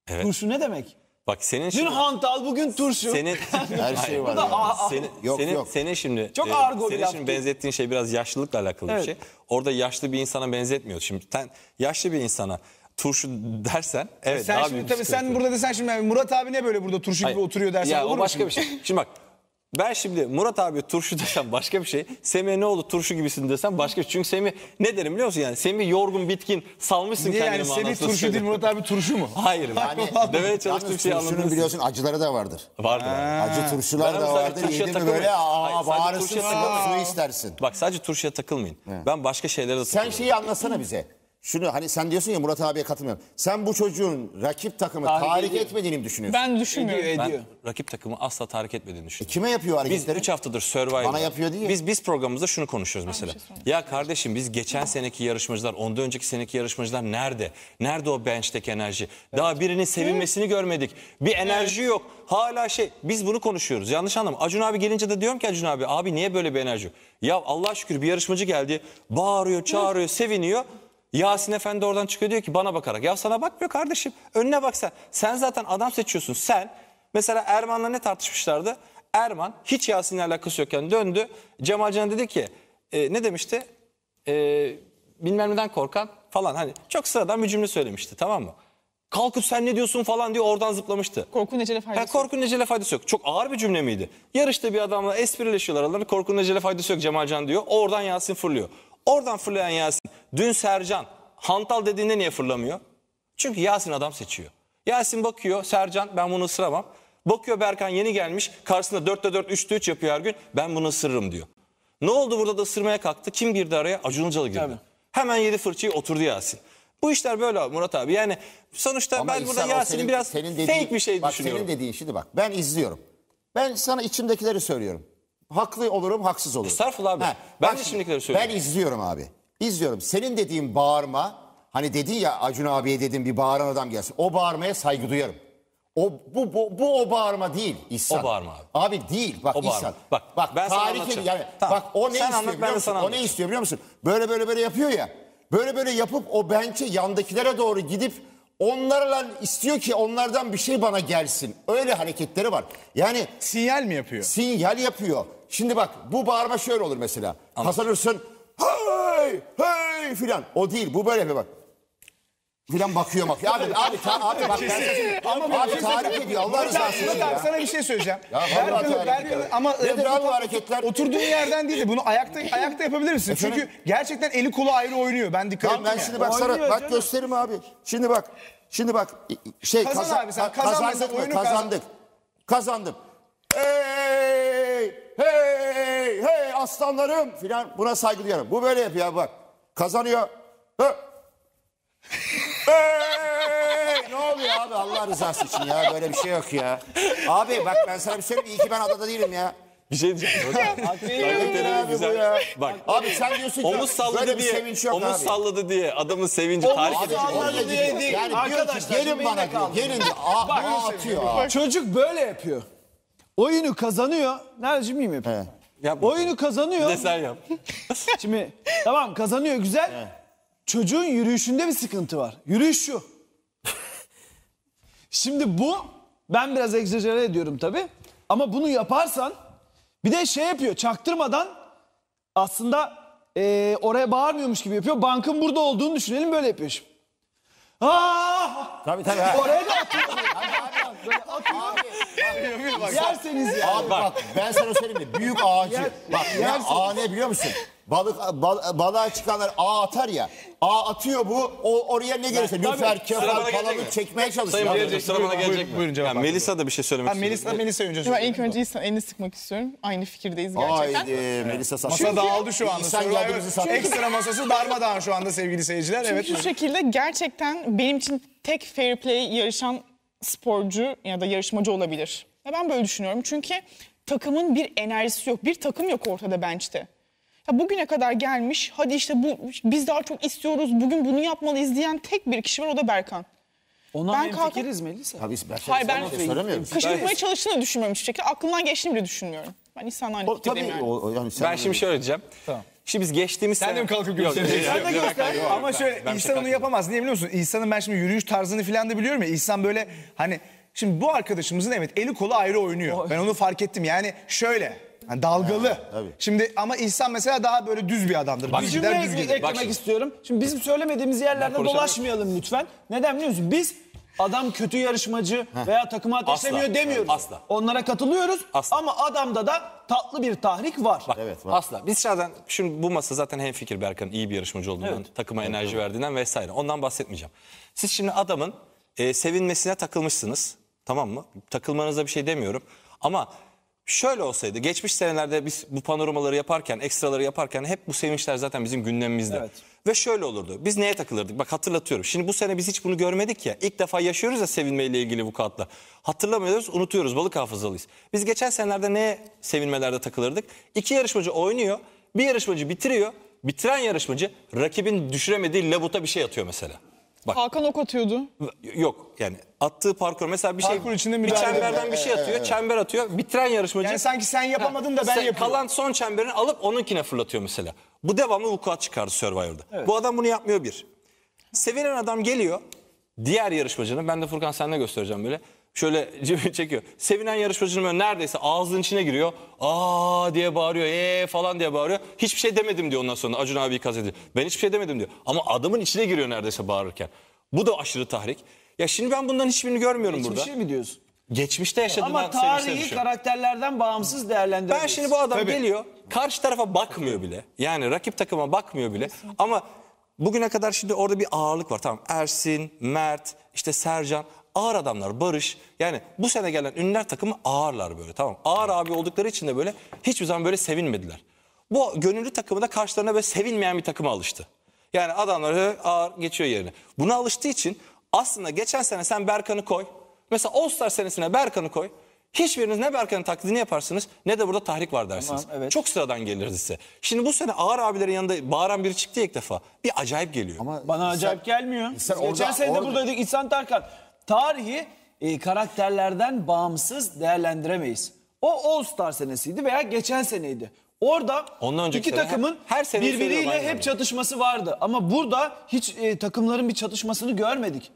Evet. Turşu ne demek? Bak senin Dün hantal, bugün turşu. Senin her şey var. Bu Yani. Senin, yok, senin, yok. senin şimdi çok e, argo senin şimdi benzettiğin şey biraz yaşlılıkla alakalı evet. bir şey. Orada yaşlı bir insana benzetmiyor. Şimdi sen yaşlı bir insana turşu dersen e, evet sen daha şimdi, tabii sen burada desen şimdi Murat abi ne böyle burada turşu Hayır. gibi oturuyor dersen ya, olur o başka mu? bir şey. Şimdi bak ben şimdi Murat abi turşu desem başka bir şey. Semih ne oldu turşu gibisin desem başka bir şey. Çünkü Semih ne derim biliyor musun yani? Semih yorgun bitkin salmışsın Niye kendini. Yani Semih turşu söyle. değil Murat abi turşu mu? Hayır. Yani, demeye çalıştığım şey anladın. Turşunun biliyorsun acıları da vardır. Vardır. Ha. Acı turşular da vardır. Yedin mi böyle aa bağırırsın su istersin. Bak sadece turşuya takılmayın. Ben başka şeylere de takılıyorum. Sen şeyi anlasana bize şunu hani sen diyorsun ya Murat abiye katılmıyorum. Sen bu çocuğun rakip takımı tahrik, etmediğini mi düşünüyorsun? Ben düşünmüyorum. Ben Ediyor. rakip takımı asla tahrik etmediğini e, düşünüyorum. Kime yapıyor Biz hareketleri? 3 haftadır Survivor. Bana yapıyor değil ya. Biz biz programımızda şunu konuşuyoruz mesela. Şey ya kardeşim biz geçen seneki yarışmacılar, ondan önceki seneki yarışmacılar nerede? Nerede o bench'teki enerji? Daha birinin sevinmesini görmedik. Bir enerji yok. Hala şey biz bunu konuşuyoruz. Yanlış anlama. Acun abi gelince de diyorum ki Acun abi abi niye böyle bir enerji Ya Allah şükür bir yarışmacı geldi. Bağırıyor, çağırıyor, seviniyor. Yasin Efendi oradan çıkıyor diyor ki bana bakarak. Ya sana bakmıyor kardeşim. Önüne bak sen. zaten adam seçiyorsun. Sen mesela Erman'la ne tartışmışlardı? Erman hiç Yasin'le alakası yokken döndü. Cemal Can'a dedi ki e, ne demişti? E, bilmem neden korkan falan. Hani çok sıradan bir cümle söylemişti tamam mı? Kalkıp sen ne diyorsun falan diye oradan zıplamıştı. Korkun Ecel'e faydası yok. Korkun Ecel'e faydası yok. Çok ağır bir cümle miydi? Yarışta bir adamla esprileşiyorlar aralarında. Korkun Ecel'e faydası yok Cemal Can diyor. Oradan Yasin fırlıyor. Oradan fırlayan Yasin. Dün Sercan hantal dediğinde niye fırlamıyor? Çünkü Yasin adam seçiyor. Yasin bakıyor Sercan ben bunu ısıramam. Bakıyor Berkan yeni gelmiş karşısında 4'te 4 3'te 3 yapıyor her gün ben bunu ısırırım diyor. Ne oldu burada da ısırmaya kalktı kim girdi araya? Acun Ilıcalı girdi. Tabii. Hemen yedi fırçayı oturdu Yasin. Bu işler böyle abi Murat abi. Yani sonuçta Ama ben burada Yasin'in biraz senin dediğin- fake bir şey bak, düşünüyorum. Senin dediğin şimdi bak ben izliyorum. Ben sana içimdekileri söylüyorum haklı olurum, haksız olurum. Estağfurullah abi. Ha, ben bak, de şimdikileri söylüyorum. Ben izliyorum abi. İzliyorum. Senin dediğin bağırma, hani dedin ya Acun abiye dedim bir bağıran adam gelsin. O bağırmaya saygı duyarım. O bu bu, bu o bağırma değil İhsan. O bağırma abi. Abi değil bak o İhsan. Bağırma. Bak bak ben tarihi sana yani tamam. bak o ne sen istiyor anlat, biliyor musun? O ne istiyor biliyor musun? Böyle böyle böyle yapıyor ya. Böyle böyle yapıp o bençe yandakilere doğru gidip onlarla istiyor ki onlardan bir şey bana gelsin. Öyle hareketleri var. Yani sinyal mi yapıyor? Sinyal yapıyor. Şimdi bak bu bağırma şöyle olur mesela. Anladım. Kazanırsın hey hey filan. O değil bu böyle bir bak. Filan bakıyor bak. abi abi ta, abi bak ben ama abi tarif ediyor Allah razı olsun ya. sana bir şey söyleyeceğim. Ya vallahi Berkın, ama Nedir abi bu hareketler? oturduğun yerden değil de bunu ayakta ayakta yapabilir misin? Efendim? Çünkü gerçekten eli kolu ayrı oynuyor. Ben dikkat ettim. Tamam ben şimdi bak sana bak canım. abi. Şimdi bak. Şimdi bak şey Kazan abi sen, kazandın, kazandık oyunu kazandık. Kazandım. Hey ee, aslanlarım filan buna saygı duyarım. Bu böyle yapıyor bak. Kazanıyor. Hı. Hey! Ee, ne oluyor abi Allah rızası için ya böyle bir şey yok ya. Abi bak ben sana bir söyleyeyim iyi ki ben adada değilim ya. Bir şey diyeceğim. Hocam, hakikaten abi Bak Abi sen diyorsun ki omuz böyle salladı bir diye sevinç yok omuz abi. salladı diye adamın sevinci fark edici. oldu. salladı diye değil. Yani diyor ki gelin bana diyor. Gelin diyor. Aa, atıyor. Çocuk böyle yapıyor. Oyunu kazanıyor. Nerede bilmiyorum. He. Yapma. Oyunu kazanıyor. Desen yap. Şimdi tamam kazanıyor güzel. Çocuğun yürüyüşünde bir sıkıntı var. Yürüyüş şu. Şimdi bu ben biraz egzajere ediyorum tabi. Ama bunu yaparsan bir de şey yapıyor çaktırmadan aslında e, oraya bağırmıyormuş gibi yapıyor. Bankın burada olduğunu düşünelim böyle yapıyor şimdi. Aa! Tabii tabii. Oraya da atıyor. bak yerseniz ya. Abi bak ben sana söyleyeyim mi? Büyük ağacı. Yer, bak ya ağ ne biliyor musun? Balık bal, balığa çıkanlar ağ atar ya. Ağ atıyor bu o, oraya ne gelirse lüfer, kefal falan çekmeye çalışıyor. Sayın Gelecek sıra bana gelecek buyurun, mi? Buyurun cevap. Yani Melisa da bir şey söylemek istiyor. Melisa, Melisa önce. Ben ilk önce İhsan elini sıkmak istiyorum. Aynı fikirdeyiz gerçekten. Haydi Melisa sattı. Masa dağıldı şu anda. İhsan geldiğimizi sattı. Ekstra masası darmadağın şu anda sevgili seyirciler. Çünkü evet. şu şekilde gerçekten benim için tek fair play yarışan sporcu ya da yarışmacı olabilir. Ya ben böyle düşünüyorum çünkü takımın bir enerjisi yok. Bir takım yok ortada bench'te. Ya bugüne kadar gelmiş hadi işte bu biz daha çok istiyoruz bugün bunu yapmalıyız diyen tek bir kişi var o da Berkan. Ona ben kalkıp... fikiriz Melisa. Tabii ben şey Hayır ben şey söylemiyorum. Kışkırtmaya çalıştığını düşünmüyorum hiçbir şekilde. Aklımdan geçtiğini bile düşünmüyorum. Ben insanlar o, tabii, yani. O, yani ben şimdi şöyle diyeceğim. Tamam. Şimdi biz geçtiğimiz Sen de mi kalkıp gösteriyorsun? Sen de göster. Ama şöyle ben şey İhsan onu yapamaz. Niye biliyor musun? İnsanın ben şimdi yürüyüş tarzını falan da biliyorum ya. İnsan böyle hani Şimdi bu arkadaşımızın evet eli kolu ayrı oynuyor. Ben onu fark ettim. Yani şöyle yani dalgalı. Ha, tabii. Şimdi ama insan mesela daha böyle düz bir adamdır. Bak, düz gider, eklemek istiyorum. Şimdi bizim söylemediğimiz yerlerde dolaşmayalım lütfen. Neden biliyor musun? Biz adam kötü yarışmacı veya takımı ateşlemiyor Asla. demiyoruz. Asla. Onlara katılıyoruz Asla. ama adamda da tatlı bir tahrik var. Bak, Evet, var. Asla. Biz zaten şimdi bu masa zaten hem fikir Berkan'ın iyi bir yarışmacı olduğundan, Evet. takıma enerji verdiğinden vesaire. Ondan bahsetmeyeceğim. Siz şimdi adamın e, sevinmesine takılmışsınız. Tamam mı? Takılmanıza bir şey demiyorum. Ama şöyle olsaydı geçmiş senelerde biz bu panoramaları yaparken, ekstraları yaparken hep bu sevinçler zaten bizim gündemimizde. Evet. Ve şöyle olurdu. Biz neye takılırdık? Bak hatırlatıyorum. Şimdi bu sene biz hiç bunu görmedik ya. İlk defa yaşıyoruz ya sevinmeyle ilgili bu vukuatla. Hatırlamıyoruz, unutuyoruz. Balık hafızalıyız. Biz geçen senelerde ne sevinmelerde takılırdık? İki yarışmacı oynuyor. Bir yarışmacı bitiriyor. Bitiren yarışmacı rakibin düşüremediği labuta bir şey atıyor mesela. Bak. Hakan ok atıyordu. Yok yani attığı parkur mesela bir şey Parkur içinde bir çemberden ediyor. bir şey atıyor, çember atıyor. Bitiren yarışmacı Yani sanki sen yapamadın da ben yapıyorum. kalan son çemberini alıp onunkine fırlatıyor mesela. Bu devamlı vukuat çıkardı Survivor'da. Evet. Bu adam bunu yapmıyor bir. Sevilen adam geliyor. Diğer yarışmacının ben de Furkan sen ne göstereceğim böyle. Şöyle cebini çekiyor. Sevinen yarışmacının böyle neredeyse ağzının içine giriyor. Aa diye bağırıyor. eee falan diye bağırıyor. Hiçbir şey demedim diyor ondan sonra. Acun abi ikaz ediyor. Ben hiçbir şey demedim diyor. Ama adamın içine giriyor neredeyse bağırırken. Bu da aşırı tahrik. Ya şimdi ben bundan hiçbirini görmüyorum Hiçbir burada. Hiçbir şey mi diyorsun? Geçmişte yaşadığından Ama tarihi karakterlerden bağımsız değerlendirebiliriz. Ben şimdi bu adam Tabii. geliyor. Karşı tarafa bakmıyor bile. Yani rakip takıma bakmıyor bile. Ama bugüne kadar şimdi orada bir ağırlık var. Tamam Ersin, Mert, işte Sercan ağır adamlar Barış. Yani bu sene gelen ünlüler takımı ağırlar böyle tamam. Ağır abi oldukları için de böyle hiçbir zaman böyle sevinmediler. Bu gönüllü takımı da karşılarına böyle sevinmeyen bir takıma alıştı. Yani adamlar ağır geçiyor yerine. Buna alıştığı için aslında geçen sene sen Berkan'ı koy. Mesela All Star senesine Berkan'ı koy. Hiçbiriniz ne Berkan'ın taklidini yaparsınız ne de burada tahrik var dersiniz. Tamam, evet. Çok sıradan gelirdi size. Şimdi bu sene ağır abilerin yanında bağıran biri çıktı ilk defa. Bir acayip geliyor. Ama Bana sen, acayip gelmiyor. E sen Geçen orada, sene de buradaydık İhsan Tarkan. Tarihi e, karakterlerden bağımsız değerlendiremeyiz. O All Star senesiydi veya geçen seneydi. Orada Ondan iki takımın her, her birbiriyle hep yani. çatışması vardı. Ama burada hiç e, takımların bir çatışmasını görmedik.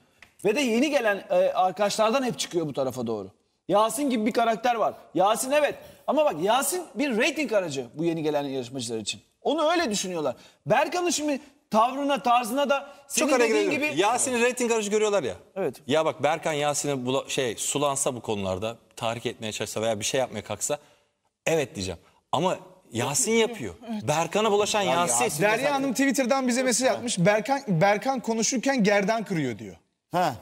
Ve de yeni gelen e, arkadaşlardan hep çıkıyor bu tarafa doğru. Yasin gibi bir karakter var. Yasin evet ama bak Yasin bir reyting aracı bu yeni gelen yarışmacılar için. Onu öyle düşünüyorlar. Berkan'ın şimdi tavrına, tarzına da senin Çok dediğin gibi... Yasin'i reyting aracı görüyorlar ya. Evet. Ya bak Berkan Yasin'i bula- şey sulansa bu konularda, tahrik etmeye çalışsa veya bir şey yapmaya kalksa evet diyeceğim. Ama Yasin yapıyor. Berkan'a bulaşan Yasin. Derya Hanım Twitter'dan bize mesaj atmış. Berkan Berkan konuşurken gerdan kırıyor diyor. Ha.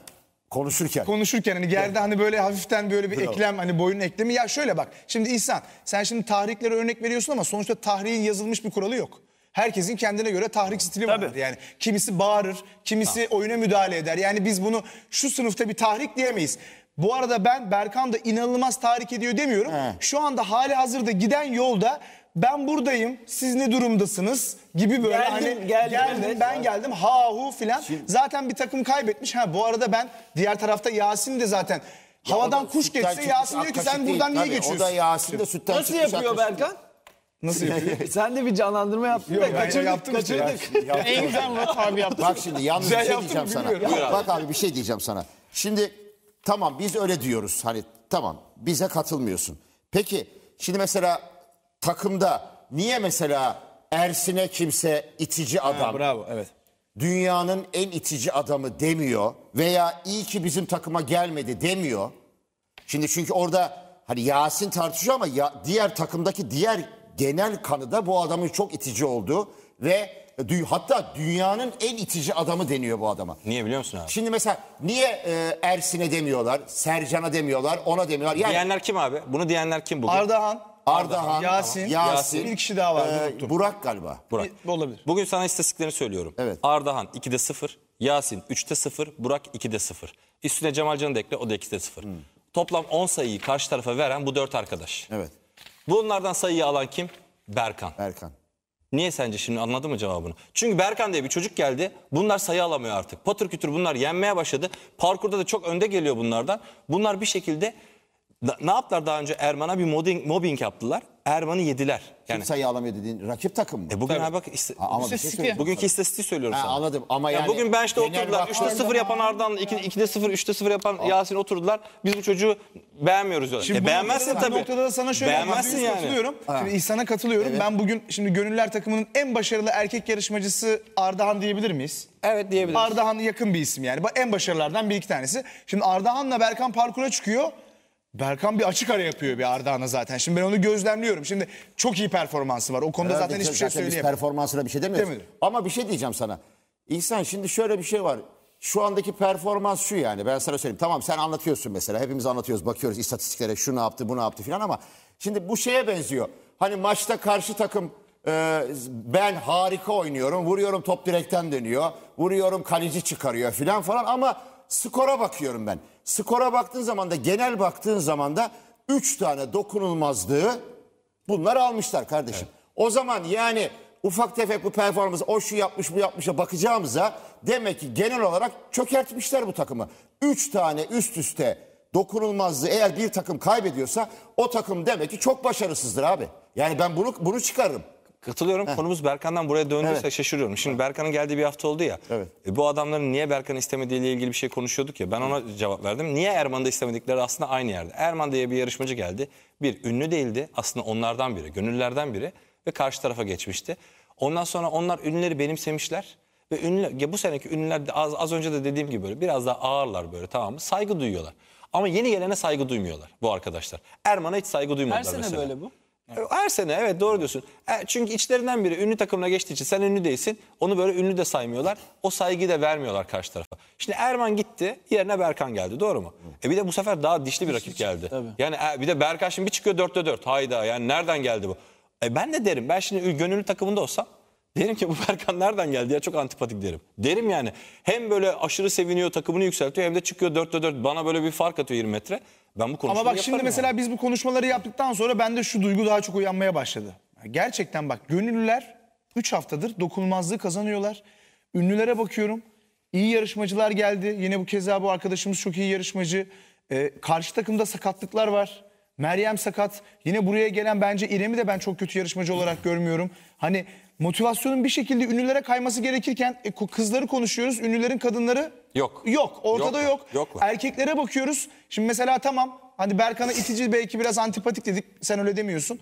Konuşurken. Konuşurken hani geride hani böyle hafiften böyle bir Bravo. eklem hani boyun eklemi. Ya şöyle bak şimdi insan sen şimdi tahriklere örnek veriyorsun ama sonuçta tahriğin yazılmış bir kuralı yok. Herkesin kendine göre tahrik stili Tabii. vardır yani. Kimisi bağırır, kimisi ha. oyuna müdahale eder. Yani biz bunu şu sınıfta bir tahrik diyemeyiz. Bu arada ben Berkan da inanılmaz tahrik ediyor demiyorum. He. Şu anda hali hazırda giden yolda ben buradayım siz ne durumdasınız gibi böyle geldim, hani geldim, geldim ben abi. geldim ha hu filan. Zaten bir takım kaybetmiş. Ha bu arada ben diğer tarafta Yasin de zaten ya havadan kuş geçse Yasin diyor ki sen buradan değil, niye geçiyorsun? O da Yasin de sütten Nasıl yapıyor Berkan? Nasıl yapıyor? E, sen de bir canlandırma yaptın Yok, da kaçırdık. Yaptım kaçırdık. Işte ya. en güzel abi yaptı. Bak şimdi yalnız Güzel bir şey diyeceğim sana. Ya, bak abi bir şey diyeceğim sana. Şimdi tamam biz öyle diyoruz. Hani tamam bize katılmıyorsun. Peki şimdi mesela takımda niye mesela Ersin'e kimse itici adam, Ha, bravo evet. dünyanın en itici adamı demiyor veya iyi ki bizim takıma gelmedi demiyor. Şimdi çünkü orada hani Yasin tartışıyor ama ya, diğer takımdaki diğer genel kanıda bu adamın çok itici olduğu ve dü- hatta dünyanın en itici adamı deniyor bu adama. Niye biliyor musun abi? Şimdi mesela niye e, Ersin'e demiyorlar, Sercan'a demiyorlar, ona demiyorlar. Yani Diyenler kim abi? Bunu diyenler kim bugün? Ardahan Ardahan, Yasin, Yasin, bir kişi daha var e, ee, Burak galiba. Burak. Bir- Olabilir. Bugün sana istatistiklerini söylüyorum. Evet. Ardahan 2'de 0, Yasin 3'te 0, Burak 2'de 0. Üstüne Cemal Can'ı da ekle o da 2'de 0. Hmm. Toplam 10 sayıyı karşı tarafa veren bu 4 arkadaş. Evet Bunlardan sayıyı alan kim? Berkan. Berkan. Niye sence şimdi anladın mı cevabını? Çünkü Berkan diye bir çocuk geldi. Bunlar sayı alamıyor artık. Patır kütür bunlar yenmeye başladı. Parkurda da çok önde geliyor bunlardan. Bunlar bir şekilde ne yaptılar daha önce? Erman'a bir mobbing, mobbing yaptılar. Erman'ı yediler. Yani. Kim sayı dediğin rakip takım mı? E bugün Tabii. bak işte, ha, ama bir şey bugünkü istatistiği söylüyorum ha, sana. Anladım ama yani. yani bugün ben işte oturdular. 3'te 0 yapan Arda'nın 2'de 0, 3'te 0 yapan Aa. Yasin oturdular. Biz bu çocuğu beğenmiyoruz diyorlar. Şimdi e, beğenmezsin tabii. Bu noktada da sana şöyle beğenmezsin yani. katılıyorum. Ha. Şimdi İhsan'a katılıyorum. Evet. Ben bugün şimdi Gönüller takımının en başarılı erkek yarışmacısı Ardahan diyebilir miyiz? Evet diyebiliriz. Ardahan yakın bir isim yani. En başarılardan bir iki tanesi. Şimdi Ardahan'la Berkan parkura çıkıyor. Berkan bir açık ara yapıyor bir Ardana zaten. Şimdi ben onu gözlemliyorum. Şimdi çok iyi performansı var. O konuda Herhalde zaten hiçbir şey zaten söyleyemem. performansına bir şey demiyoruz. Demedim. Ama bir şey diyeceğim sana. İnsan şimdi şöyle bir şey var. Şu andaki performans şu yani ben sana söyleyeyim. Tamam sen anlatıyorsun mesela hepimiz anlatıyoruz bakıyoruz istatistiklere şu ne yaptı bu ne yaptı filan ama şimdi bu şeye benziyor. Hani maçta karşı takım e, ben harika oynuyorum vuruyorum top direkten dönüyor vuruyorum kaleci çıkarıyor filan falan ama skora bakıyorum ben. Skora baktığın zaman da genel baktığın zaman da 3 tane dokunulmazlığı bunlar almışlar kardeşim. Evet. O zaman yani ufak tefek bu performans o şu yapmış bu yapmışa bakacağımıza demek ki genel olarak çökertmişler bu takımı. 3 tane üst üste dokunulmazlığı eğer bir takım kaybediyorsa o takım demek ki çok başarısızdır abi. Yani ben bunu bunu çıkarırım. Katılıyorum. Heh. Konumuz Berkan'dan buraya döndüyse evet. şaşırıyorum. Şimdi Berkan'ın geldiği bir hafta oldu ya. Evet. E, bu adamların niye Berkan'ı istemediğiyle ilgili bir şey konuşuyorduk ya. Ben ona Hı. cevap verdim. Niye Erman'da istemedikleri aslında aynı yerde. Erman diye bir yarışmacı geldi. Bir ünlü değildi. Aslında onlardan biri. Gönüllerden biri. Ve karşı tarafa geçmişti. Ondan sonra onlar ünlüleri benimsemişler. Ve ünlü, ya bu seneki ünlüler de az, az önce de dediğim gibi böyle biraz daha ağırlar böyle tamam mı? Saygı duyuyorlar. Ama yeni gelene saygı duymuyorlar bu arkadaşlar. Erman'a hiç saygı duymadılar Her mesela. Her sene böyle bu. Her sene evet doğru diyorsun. E, çünkü içlerinden biri ünlü takımına geçtiği için sen ünlü değilsin. Onu böyle ünlü de saymıyorlar. O saygıyı da vermiyorlar karşı tarafa. Şimdi Erman gitti yerine Berkan geldi doğru mu? E bir de bu sefer daha dişli bir rakip geldi. Tabii. Yani e, bir de Berkan şimdi bir çıkıyor 4'te 4. Hayda yani nereden geldi bu? E ben de derim ben şimdi gönüllü takımında olsam Derim ki bu Berkan nereden geldi ya çok antipatik derim. Derim yani hem böyle aşırı seviniyor takımını yükseltiyor hem de çıkıyor 4'te 4 bana böyle bir fark atıyor 20 metre. Ben bu konuşmayı Ama bak şimdi mesela yani. biz bu konuşmaları yaptıktan sonra bende şu duygu daha çok uyanmaya başladı. Gerçekten bak gönüllüler 3 haftadır dokunulmazlığı kazanıyorlar. Ünlülere bakıyorum. İyi yarışmacılar geldi. Yine bu keza bu arkadaşımız çok iyi yarışmacı. Ee, karşı takımda sakatlıklar var. Meryem sakat. Yine buraya gelen bence İrem'i de ben çok kötü yarışmacı olarak görmüyorum. Hani motivasyonun bir şekilde ünlülere kayması gerekirken e, kızları konuşuyoruz. Ünlülerin kadınları Yok. Yok. Ortada yok. Yok. Yoklar. Erkeklere bakıyoruz. Şimdi mesela tamam hani Berkan'a itici belki biraz antipatik dedik. Sen öyle demiyorsun.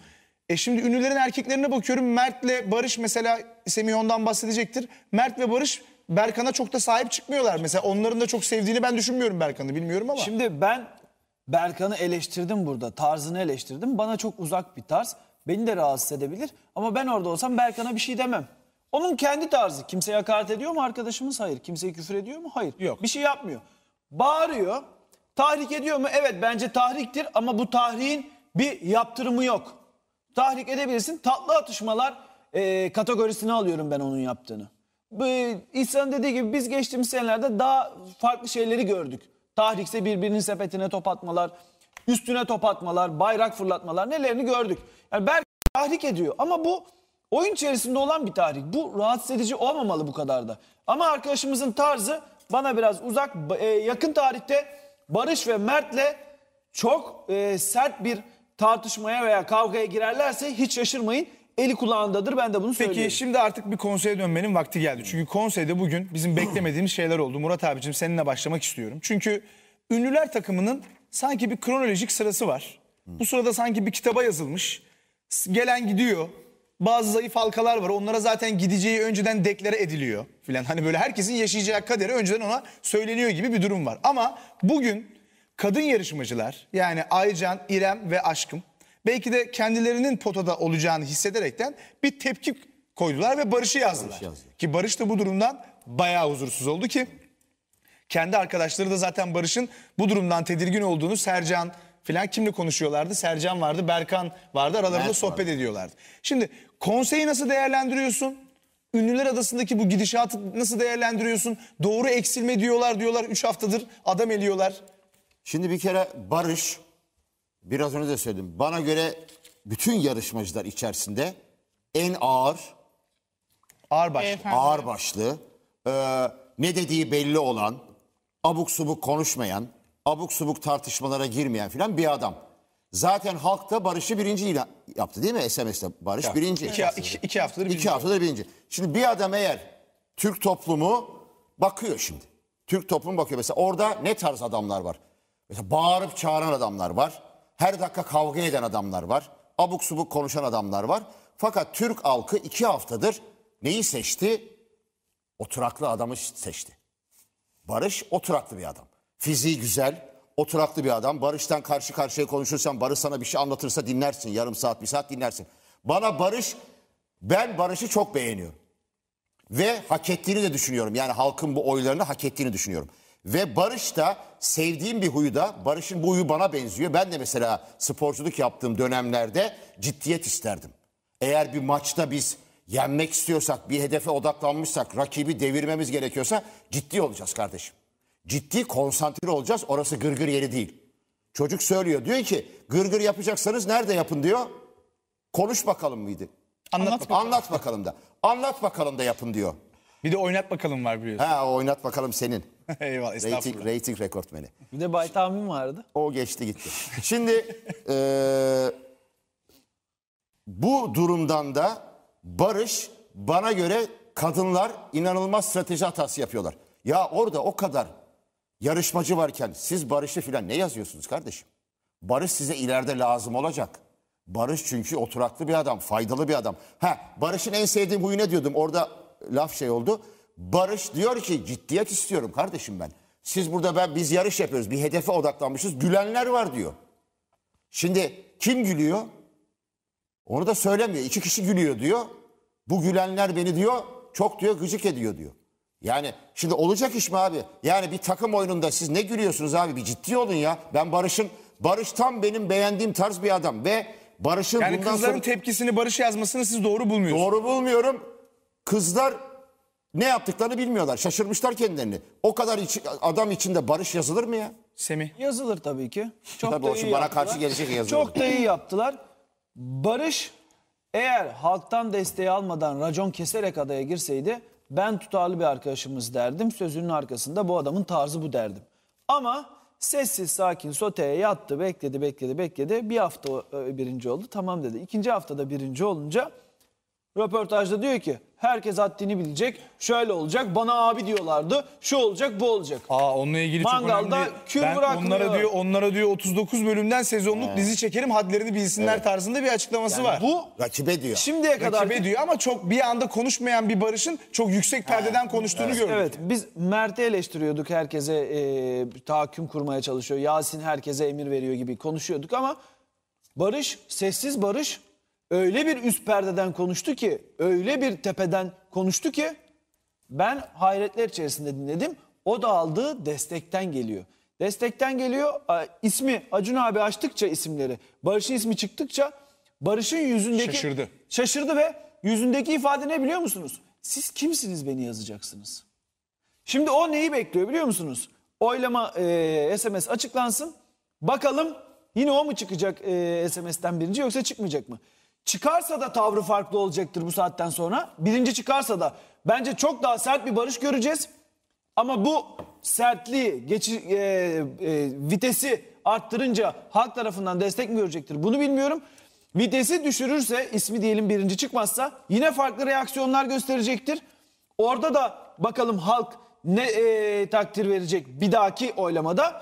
E şimdi ünlülerin erkeklerine bakıyorum. Mert'le Barış mesela Semih ondan bahsedecektir. Mert ve Barış Berkan'a çok da sahip çıkmıyorlar. Mesela onların da çok sevdiğini ben düşünmüyorum Berkan'ı bilmiyorum ama. Şimdi ben Berkan'ı eleştirdim burada. Tarzını eleştirdim. Bana çok uzak bir tarz. Beni de rahatsız edebilir. Ama ben orada olsam Berkan'a bir şey demem. Onun kendi tarzı. Kimseye hakaret ediyor mu arkadaşımız? Hayır. Kimseye küfür ediyor mu? Hayır. Yok. Bir şey yapmıyor. Bağırıyor. Tahrik ediyor mu? Evet bence tahriktir ama bu tahriğin bir yaptırımı yok. Tahrik edebilirsin. Tatlı atışmalar e, kategorisine alıyorum ben onun yaptığını. İhsan'ın dediği gibi biz geçtiğimiz senelerde daha farklı şeyleri gördük. Tahrikse birbirinin sepetine top atmalar, üstüne top atmalar, bayrak fırlatmalar nelerini gördük. Yani Berk tahrik ediyor ama bu oyun içerisinde olan bir tahrik. Bu rahatsız edici olmamalı bu kadar da. Ama arkadaşımızın tarzı bana biraz uzak. E, yakın tarihte Barış ve Mert'le çok e, sert bir tartışmaya veya kavgaya girerlerse hiç şaşırmayın eli kulağındadır. Ben de bunu Peki, söylüyorum. Peki şimdi artık bir konseye dönmenin vakti geldi. Çünkü konseyde bugün bizim beklemediğimiz şeyler oldu. Murat abicim seninle başlamak istiyorum. Çünkü ünlüler takımının sanki bir kronolojik sırası var. Bu sırada sanki bir kitaba yazılmış. Gelen gidiyor. Bazı zayıf halkalar var. Onlara zaten gideceği önceden deklare ediliyor filan. Hani böyle herkesin yaşayacağı kaderi önceden ona söyleniyor gibi bir durum var. Ama bugün kadın yarışmacılar yani Aycan, İrem ve Aşkım belki de kendilerinin potada olacağını hissederekten bir tepki koydular ve Barış'ı yazdılar. Barış yazdı. Ki Barış da bu durumdan bayağı huzursuz oldu ki kendi arkadaşları da zaten Barış'ın bu durumdan tedirgin olduğunu Sercan filan kimle konuşuyorlardı? Sercan vardı, Berkan vardı. Aralarında Mert sohbet vardı. ediyorlardı. Şimdi konseyi nasıl değerlendiriyorsun? Ünlüler Adası'ndaki bu gidişatı nasıl değerlendiriyorsun? Doğru eksilme diyorlar diyorlar. Üç haftadır adam eliyorlar. Şimdi bir kere Barış, biraz önce de söyledim. Bana göre bütün yarışmacılar içerisinde en ağır, ağır başlı, ağır başlı e, ne dediği belli olan, abuk subuk konuşmayan, abuk subuk tartışmalara girmeyen filan bir adam. Zaten halkta Barış'ı birinci ilan yaptı değil mi SMS'te? Barış Ya, birinci. iki- iki- iki haftadır birinci. İki haftadır birinci. Şimdi bir adam eğer Türk toplumu bakıyor şimdi. Türk toplumu bakıyor. Mesela orada ne tarz adamlar var? Mesela bağırıp çağıran adamlar var. Her dakika kavga eden adamlar var. Abuk subuk konuşan adamlar var. Fakat Türk halkı iki haftadır neyi seçti? Oturaklı adamı seçti. Barış oturaklı bir adam. Fiziği güzel, oturaklı bir adam. Barış'tan karşı karşıya konuşursan Barış sana bir şey anlatırsa dinlersin. Yarım saat, bir saat dinlersin. Bana Barış, ben Barış'ı çok beğeniyorum. Ve hak ettiğini de düşünüyorum. Yani halkın bu oylarını hak ettiğini düşünüyorum. Ve Barış da sevdiğim bir huyu da Barış'ın bu huyu bana benziyor. Ben de mesela sporculuk yaptığım dönemlerde ciddiyet isterdim. Eğer bir maçta biz yenmek istiyorsak, bir hedefe odaklanmışsak, rakibi devirmemiz gerekiyorsa ciddi olacağız kardeşim. Ciddi konsantre olacağız. Orası gırgır yeri değil. Çocuk söylüyor diyor ki gırgır yapacaksanız nerede yapın diyor. Konuş bakalım mıydı? Anlat, Anlat bakalım. Anlat bakalım da. Anlat bakalım da yapın diyor. Bir de oynat bakalım var biliyorsun. Ha oynat bakalım senin. Eyvallah estağfurullah. Rating, rating rekortmeni. Bir de Bay Tahmin vardı. O geçti gitti. Şimdi e, bu durumdan da Barış bana göre kadınlar inanılmaz strateji hatası yapıyorlar. Ya orada o kadar yarışmacı varken siz Barış'ı filan ne yazıyorsunuz kardeşim? Barış size ileride lazım olacak. Barış çünkü oturaklı bir adam, faydalı bir adam. Ha, Barış'ın en sevdiğim huyu ne diyordum? Orada laf şey oldu. Barış diyor ki ciddiyet istiyorum kardeşim ben. Siz burada ben biz yarış yapıyoruz. Bir hedefe odaklanmışız. Gülenler var diyor. Şimdi kim gülüyor? Onu da söylemiyor. İki kişi gülüyor diyor. Bu gülenler beni diyor çok diyor gıcık ediyor diyor. Yani şimdi olacak iş mi abi? Yani bir takım oyununda siz ne gülüyorsunuz abi? Bir ciddi olun ya. Ben Barış'ın Barış tam benim beğendiğim tarz bir adam ve Barış'ın yani bundan kızların sonra tepkisini Barış yazmasını siz doğru bulmuyorsunuz. doğru bulmuyorum. Kızlar ne yaptıklarını bilmiyorlar. Şaşırmışlar kendilerini. O kadar içi- adam içinde Barış yazılır mı ya? Semih. Yazılır tabii ki. Çok Tabii da o iyi bana yaptılar. karşı gelecek yazılır. Çok da iyi yaptılar. Barış eğer halktan desteği almadan racon keserek adaya girseydi ben tutarlı bir arkadaşımız derdim. Sözünün arkasında bu adamın tarzı bu derdim. Ama sessiz sakin soteye yattı bekledi bekledi bekledi. Bir hafta e, birinci oldu tamam dedi. İkinci haftada birinci olunca Röportajda diyor ki herkes haddini bilecek. Şöyle olacak. Bana abi diyorlardı. Şu olacak, bu olacak. Aa onunla ilgili çok Mangalda önemli. kül ben onlara diyor onlara diyor 39 bölümden sezonluk dizi çekerim hadlerini bilsinler tarzında bir açıklaması var. Bu Rakibe diyor. şimdiye kadar Rakibe diyor ama çok bir anda konuşmayan bir Barış'ın çok yüksek perdeden konuştuğunu gördük. Evet biz Mert'i eleştiriyorduk herkese e, tahakküm kurmaya çalışıyor. Yasin herkese emir veriyor gibi konuşuyorduk ama Barış sessiz Barış öyle bir üst perdeden konuştu ki, öyle bir tepeden konuştu ki ben hayretler içerisinde dinledim. O da aldığı destekten geliyor. Destekten geliyor. İsmi Acun abi açtıkça isimleri, Barış'ın ismi çıktıkça Barış'ın yüzündeki şaşırdı. Şaşırdı ve yüzündeki ifade ne biliyor musunuz? Siz kimsiniz beni yazacaksınız? Şimdi o neyi bekliyor biliyor musunuz? Oylama e, SMS açıklansın. Bakalım yine o mu çıkacak e, SMS'ten birinci yoksa çıkmayacak mı? çıkarsa da tavrı farklı olacaktır bu saatten sonra. Birinci çıkarsa da bence çok daha sert bir barış göreceğiz. Ama bu sertliği, geçi, e, e, vitesi arttırınca halk tarafından destek mi görecektir bunu bilmiyorum. Vitesi düşürürse ismi diyelim birinci çıkmazsa yine farklı reaksiyonlar gösterecektir. Orada da bakalım halk ne e, takdir verecek bir dahaki oylamada.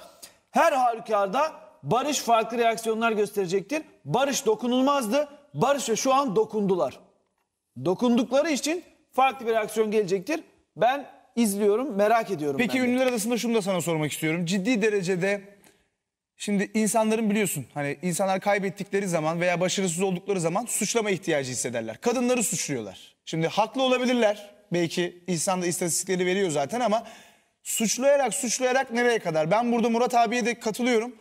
Her halükarda Barış farklı reaksiyonlar gösterecektir. Barış dokunulmazdı. Barış'a şu an dokundular. Dokundukları için farklı bir reaksiyon gelecektir. Ben izliyorum, merak ediyorum. Peki ben ünlüler arasında şunu da sana sormak istiyorum. Ciddi derecede şimdi insanların biliyorsun hani insanlar kaybettikleri zaman veya başarısız oldukları zaman suçlama ihtiyacı hissederler. Kadınları suçluyorlar. Şimdi haklı olabilirler. Belki insan da istatistikleri veriyor zaten ama suçlayarak suçlayarak nereye kadar? Ben burada Murat abiye de katılıyorum.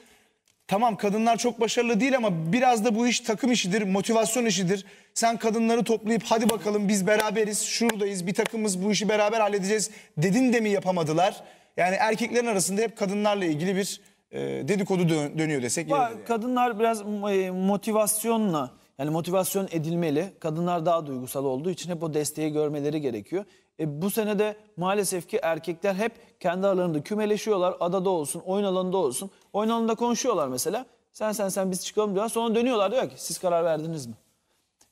Tamam kadınlar çok başarılı değil ama biraz da bu iş takım işidir, motivasyon işidir. Sen kadınları toplayıp hadi bakalım biz beraberiz, şuradayız, bir takımız bu işi beraber halledeceğiz dedin de mi yapamadılar? Yani erkeklerin arasında hep kadınlarla ilgili bir e, dedikodu dön dönüyor desek yeridir. Yani. Kadınlar biraz e, motivasyonla yani motivasyon edilmeli. Kadınlar daha duygusal olduğu için hep o desteği görmeleri gerekiyor. E, bu sene de maalesef ki erkekler hep kendi aralarında kümeleşiyorlar. Adada olsun, oyun alanında olsun. Oyun alanında konuşuyorlar mesela. Sen sen sen biz çıkalım diyorlar. Sonra dönüyorlar diyor ki siz karar verdiniz mi?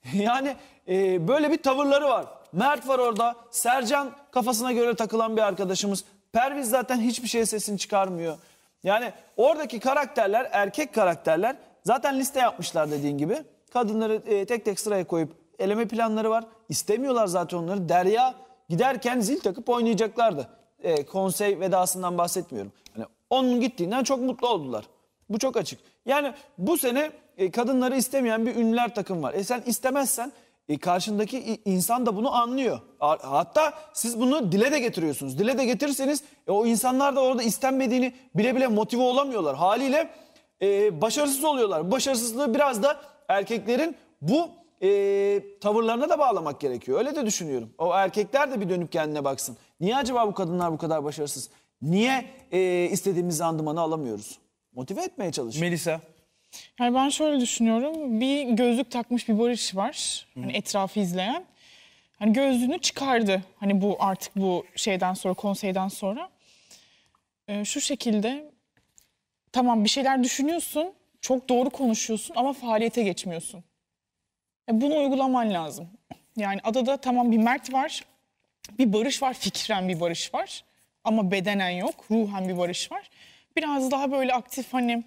yani e, böyle bir tavırları var. Mert var orada. Sercan kafasına göre takılan bir arkadaşımız. Perviz zaten hiçbir şeye sesini çıkarmıyor. Yani oradaki karakterler, erkek karakterler zaten liste yapmışlar dediğin gibi. Kadınları e, tek tek sıraya koyup eleme planları var. İstemiyorlar zaten onları. Derya giderken zil takıp oynayacaklardı. E, konsey vedasından bahsetmiyorum. Yani onun gittiğinden çok mutlu oldular. Bu çok açık. Yani bu sene e, kadınları istemeyen bir ünlüler takım var. E sen istemezsen e, karşındaki insan da bunu anlıyor. Hatta siz bunu dile de getiriyorsunuz. Dile de getirirseniz e, o insanlar da orada istenmediğini bile bile motive olamıyorlar. Haliyle e, başarısız oluyorlar. Başarısızlığı biraz da erkeklerin bu e, tavırlarına da bağlamak gerekiyor. Öyle de düşünüyorum. O erkekler de bir dönüp kendine baksın. Niye acaba bu kadınlar bu kadar başarısız? Niye e, istediğimiz randımanı alamıyoruz? Motive etmeye çalışıyoruz. Melisa. Yani ben şöyle düşünüyorum. Bir gözlük takmış bir Barış var. Hani etrafı izleyen. Hani gözlüğünü çıkardı. Hani bu artık bu şeyden sonra, konseyden sonra. Ee, şu şekilde tamam bir şeyler düşünüyorsun. Çok doğru konuşuyorsun ama faaliyete geçmiyorsun. E, bunu uygulaman lazım. Yani adada tamam bir Mert var. Bir Barış var, fikren bir Barış var ama bedenen yok. Ruhen bir barış var. Biraz daha böyle aktif hani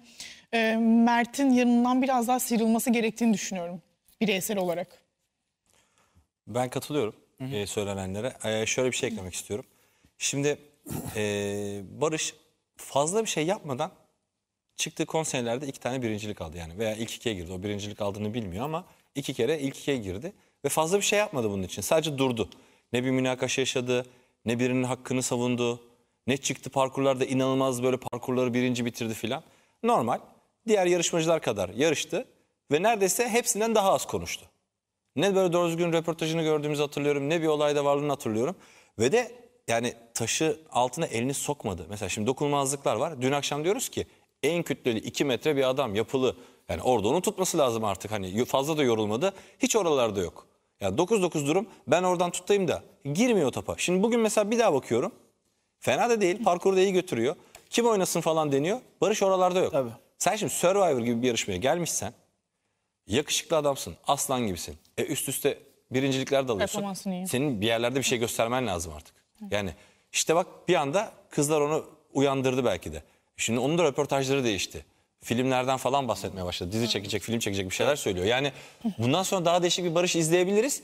e, Mert'in yanından biraz daha sıyrılması gerektiğini düşünüyorum bireysel olarak. Ben katılıyorum hı hı. E, söylenenlere. E, şöyle bir şey eklemek hı. istiyorum. Şimdi e, Barış fazla bir şey yapmadan çıktığı konserlerde iki tane birincilik aldı yani. Veya ilk ikiye girdi. O birincilik aldığını bilmiyor ama iki kere ilk ikiye girdi. Ve fazla bir şey yapmadı bunun için. Sadece durdu. Ne bir münakaşa yaşadı, ne birinin hakkını savundu, ne çıktı parkurlarda inanılmaz böyle parkurları birinci bitirdi filan. Normal. Diğer yarışmacılar kadar yarıştı ve neredeyse hepsinden daha az konuştu. Ne böyle doğru düzgün röportajını gördüğümüzü hatırlıyorum ne bir olayda varlığını hatırlıyorum. Ve de yani taşı altına elini sokmadı. Mesela şimdi dokunulmazlıklar var. Dün akşam diyoruz ki en kütleli 2 metre bir adam yapılı. Yani orada onu tutması lazım artık hani fazla da yorulmadı. Hiç oralarda yok. Yani 9-9 durum ben oradan tutayım da girmiyor topa. Şimdi bugün mesela bir daha bakıyorum. Fena da değil. Parkuru da iyi götürüyor. Kim oynasın falan deniyor. Barış oralarda yok. Tabii. Sen şimdi Survivor gibi bir yarışmaya gelmişsen yakışıklı adamsın. Aslan gibisin. E üst üste birincilikler de alıyorsun. Senin bir yerlerde bir şey göstermen lazım artık. Yani işte bak bir anda kızlar onu uyandırdı belki de. Şimdi onun da röportajları değişti. Filmlerden falan bahsetmeye başladı. Dizi çekecek, film çekecek bir şeyler söylüyor. Yani bundan sonra daha değişik bir Barış izleyebiliriz.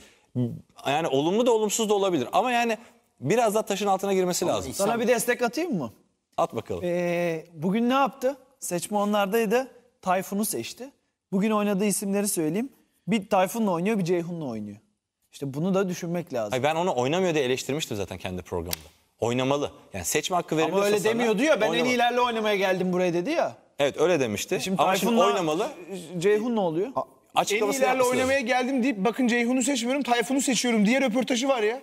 Yani olumlu da olumsuz da olabilir. Ama yani biraz daha taşın altına girmesi lazım. Sana bir destek atayım mı? At bakalım. Ee, bugün ne yaptı? Seçme onlardaydı. Tayfun'u seçti. Bugün oynadığı isimleri söyleyeyim. Bir Tayfun'la oynuyor, bir Ceyhun'la oynuyor. İşte bunu da düşünmek lazım. Ay ben onu oynamıyor diye eleştirmiştim zaten kendi programda. Oynamalı. Yani seçme hakkı veriliyorsa Ama öyle sana demiyor diyor. Ben en oynamalı." iyilerle oynamaya geldim buraya dedi ya. Evet öyle demişti. E şimdi Ama şimdi oynamalı. Ceyhun ne oluyor? En Açıklamasını iyilerle yapması lazım. oynamaya geldim deyip bakın Ceyhun'u seçmiyorum Tayfun'u seçiyorum diye röportajı var ya.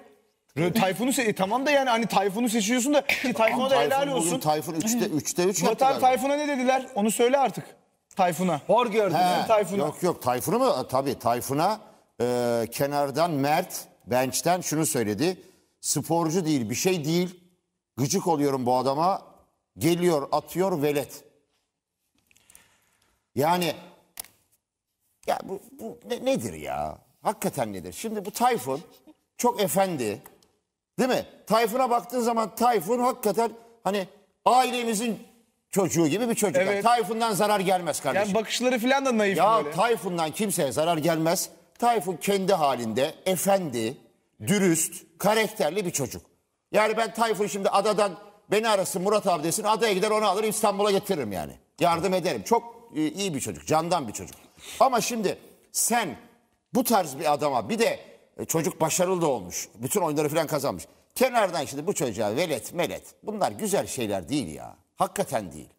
Tayfun'u se- e, tamam da yani hani Tayfun'u seçiyorsun da ki Tayfun'a da helal Tayfun bugün olsun. Tayfun 3'te 3'te 3 Vatan yaptılar. Tayfun'a ne dediler? Onu söyle artık. Tayfun'a. Hor gördüm. He, Tayfun'a. Yok yok Tayfun'u mu? E, tabii Tayfun'a e, kenardan Mert bench'ten şunu söyledi. Sporcu değil bir şey değil. Gıcık oluyorum bu adama. Geliyor atıyor velet. Yani ya bu, bu ne- nedir ya? Hakikaten nedir? Şimdi bu Tayfun çok efendi. Değil mi? Tayfun'a baktığın zaman Tayfun hakikaten hani ailemizin çocuğu gibi bir çocuk. Evet. Yani Tayfun'dan zarar gelmez kardeşim. Yani bakışları falan da naif ya, böyle. Ya Tayfun'dan kimseye zarar gelmez. Tayfun kendi halinde efendi, dürüst, karakterli bir çocuk. Yani ben Tayfun şimdi adadan beni arasın Murat abi desin adaya gider onu alır İstanbul'a getiririm yani. Yardım ederim. Çok e, iyi bir çocuk, candan bir çocuk. Ama şimdi sen bu tarz bir adama bir de e, çocuk başarılı da olmuş. Bütün oyunları falan kazanmış. Kenardan şimdi bu çocuğa velet melet bunlar güzel şeyler değil ya. Hakikaten değil.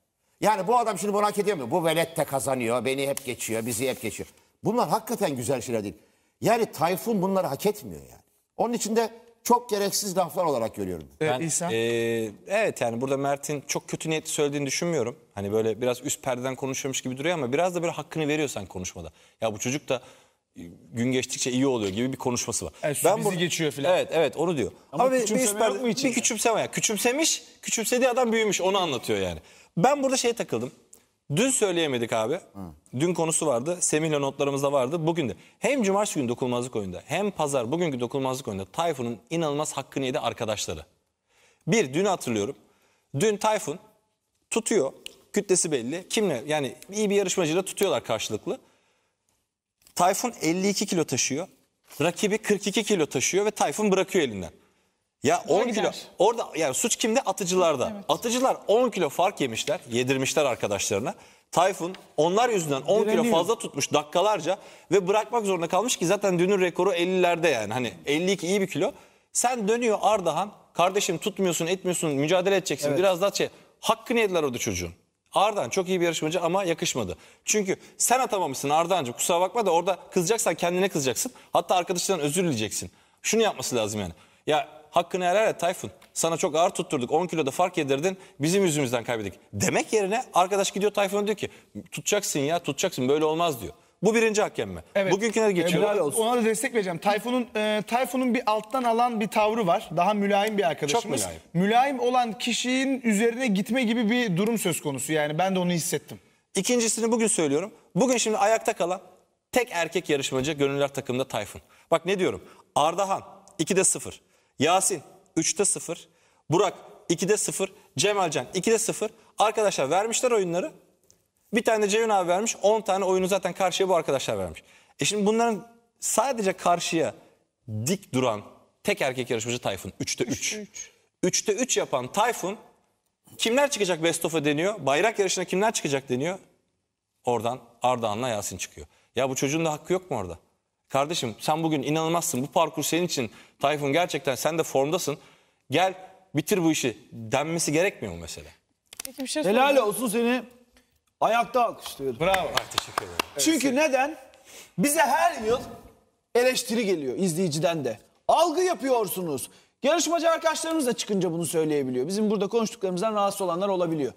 Yani bu adam şimdi bunu hak ediyor mu? Bu velet de kazanıyor, beni hep geçiyor, bizi hep geçiyor. Bunlar hakikaten güzel şeyler değil. Yani Tayfun bunları hak etmiyor yani. Onun için de çok gereksiz laflar olarak görüyorum. Ee, ben, İhsan? Ee, evet yani burada Mert'in çok kötü niyetli söylediğini düşünmüyorum. Hani böyle biraz üst perdeden konuşuyormuş gibi duruyor ama biraz da böyle hakkını veriyor sen konuşmada. Ya bu çocuk da gün geçtikçe iyi oluyor gibi bir konuşması var. Yani ben bizi bunu, geçiyor filan. Evet evet onu diyor. Ama, Ama küçümseme bir, isper, yok mu için? Bir küçümseme yani. Küçümsemiş, küçümsediği adam büyümüş onu anlatıyor yani. Ben burada şeye takıldım. Dün söyleyemedik abi. Dün konusu vardı. Semih'le notlarımızda vardı. Bugün de. Hem cumartesi günü dokunmazlık oyunda hem pazar bugünkü dokunmazlık oyunda Tayfun'un inanılmaz hakkını yedi arkadaşları. Bir dün hatırlıyorum. Dün Tayfun tutuyor. Kütlesi belli. Kimle? Yani iyi bir yarışmacıyla tutuyorlar karşılıklı. Tayfun 52 kilo taşıyor. Rakibi 42 kilo taşıyor ve Tayfun bırakıyor elinden. Ya 10 kilo orada yani suç kimde? Atıcılarda. Evet. Atıcılar 10 kilo fark yemişler, yedirmişler arkadaşlarına. Tayfun onlar yüzünden 10 kilo fazla tutmuş dakikalarca ve bırakmak zorunda kalmış ki zaten dünün rekoru 50'lerde yani hani 52 iyi bir kilo. Sen dönüyor Ardahan kardeşim tutmuyorsun etmiyorsun mücadele edeceksin biraz daha şey hakkını yediler o da çocuğun. Ardan çok iyi bir yarışmacı ama yakışmadı. Çünkü sen atamamışsın Ardancığım kusura bakma da orada kızacaksan kendine kızacaksın. Hatta arkadaşından özür dileyeceksin. Şunu yapması lazım yani. Ya hakkını helal et Tayfun. Sana çok ağır tutturduk 10 kiloda fark yedirdin bizim yüzümüzden kaybettik. Demek yerine arkadaş gidiyor Tayfun'a diyor ki tutacaksın ya tutacaksın böyle olmaz diyor. Bu birinci hakem mi? Evet. Bugünküne geçiyorum. Helal olsun. Ona da destek vereceğim. Tayfun'un e, Tayfun'un bir alttan alan bir tavrı var. Daha mülayim bir arkadaşımız. Çok mülayim. Mülayim olan kişinin üzerine gitme gibi bir durum söz konusu. Yani ben de onu hissettim. İkincisini bugün söylüyorum. Bugün şimdi ayakta kalan tek erkek yarışmacı gönüller takımında Tayfun. Bak ne diyorum. Ardahan 2'de 0. Yasin 3'te 0. Burak 2'de 0. Cemalcan 2'de 0. Arkadaşlar vermişler oyunları. Bir tane de Ceyhun abi vermiş. 10 tane oyunu zaten karşıya bu arkadaşlar vermiş. E şimdi bunların sadece karşıya dik duran tek erkek yarışmacı Tayfun. 3'te 3. 3'te 3 yapan Tayfun kimler çıkacak Best of'a deniyor. Bayrak yarışına kimler çıkacak deniyor. Oradan Ardahan'la Yasin çıkıyor. Ya bu çocuğun da hakkı yok mu orada? Kardeşim sen bugün inanılmazsın. Bu parkur senin için Tayfun gerçekten sen de formdasın. Gel bitir bu işi denmesi gerekmiyor mu mesela? Peki şey Helal olsun seni Ayakta alkışlıyordum. Bravo. Ay, teşekkür ederim. Çünkü evet. neden? Bize her yıl eleştiri geliyor izleyiciden de. Algı yapıyorsunuz. Yarışmacı arkadaşlarımız da çıkınca bunu söyleyebiliyor. Bizim burada konuştuklarımızdan rahatsız olanlar olabiliyor.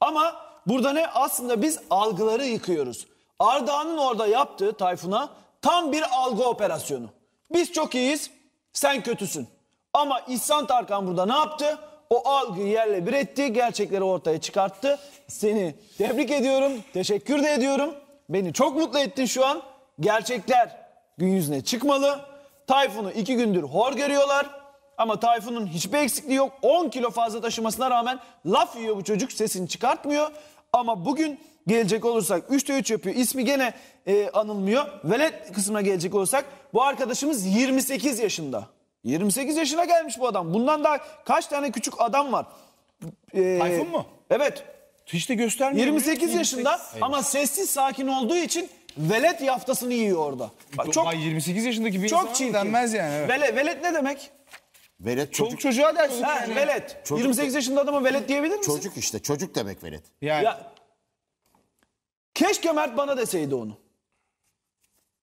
Ama burada ne? Aslında biz algıları yıkıyoruz. Ardahan'ın orada yaptığı Tayfun'a tam bir algı operasyonu. Biz çok iyiyiz, sen kötüsün. Ama İhsan Tarkan burada ne yaptı? O algı yerle bir etti, gerçekleri ortaya çıkarttı. Seni tebrik ediyorum, teşekkür de ediyorum. Beni çok mutlu ettin şu an. Gerçekler gün yüzüne çıkmalı. Tayfun'u iki gündür hor görüyorlar. Ama Tayfun'un hiçbir eksikliği yok. 10 kilo fazla taşımasına rağmen laf yiyor bu çocuk sesini çıkartmıyor. Ama bugün gelecek olursak 3'te 3 yapıyor. İsmi gene e, anılmıyor. Velet kısmına gelecek olursak bu arkadaşımız 28 yaşında. 28 yaşına gelmiş bu adam. Bundan daha kaç tane küçük adam var? Ee, Tayfun mu? Evet. Hiç de göstermiyor. 28 yaşında 28. ama sessiz sakin olduğu için velet yaftasını yiyor orada. Bak, çok, Ay 28 yaşındaki bir çok insan denmez yani. Evet. Vele, velet ne demek? Velet çocuk. Çoluk çocuğa dersin. Ha, yani. velet. Çocuk 28 yaşında adama velet diyebilir misin? Çocuk işte. Çocuk demek velet. Yani. Ya, keşke Mert bana deseydi onu.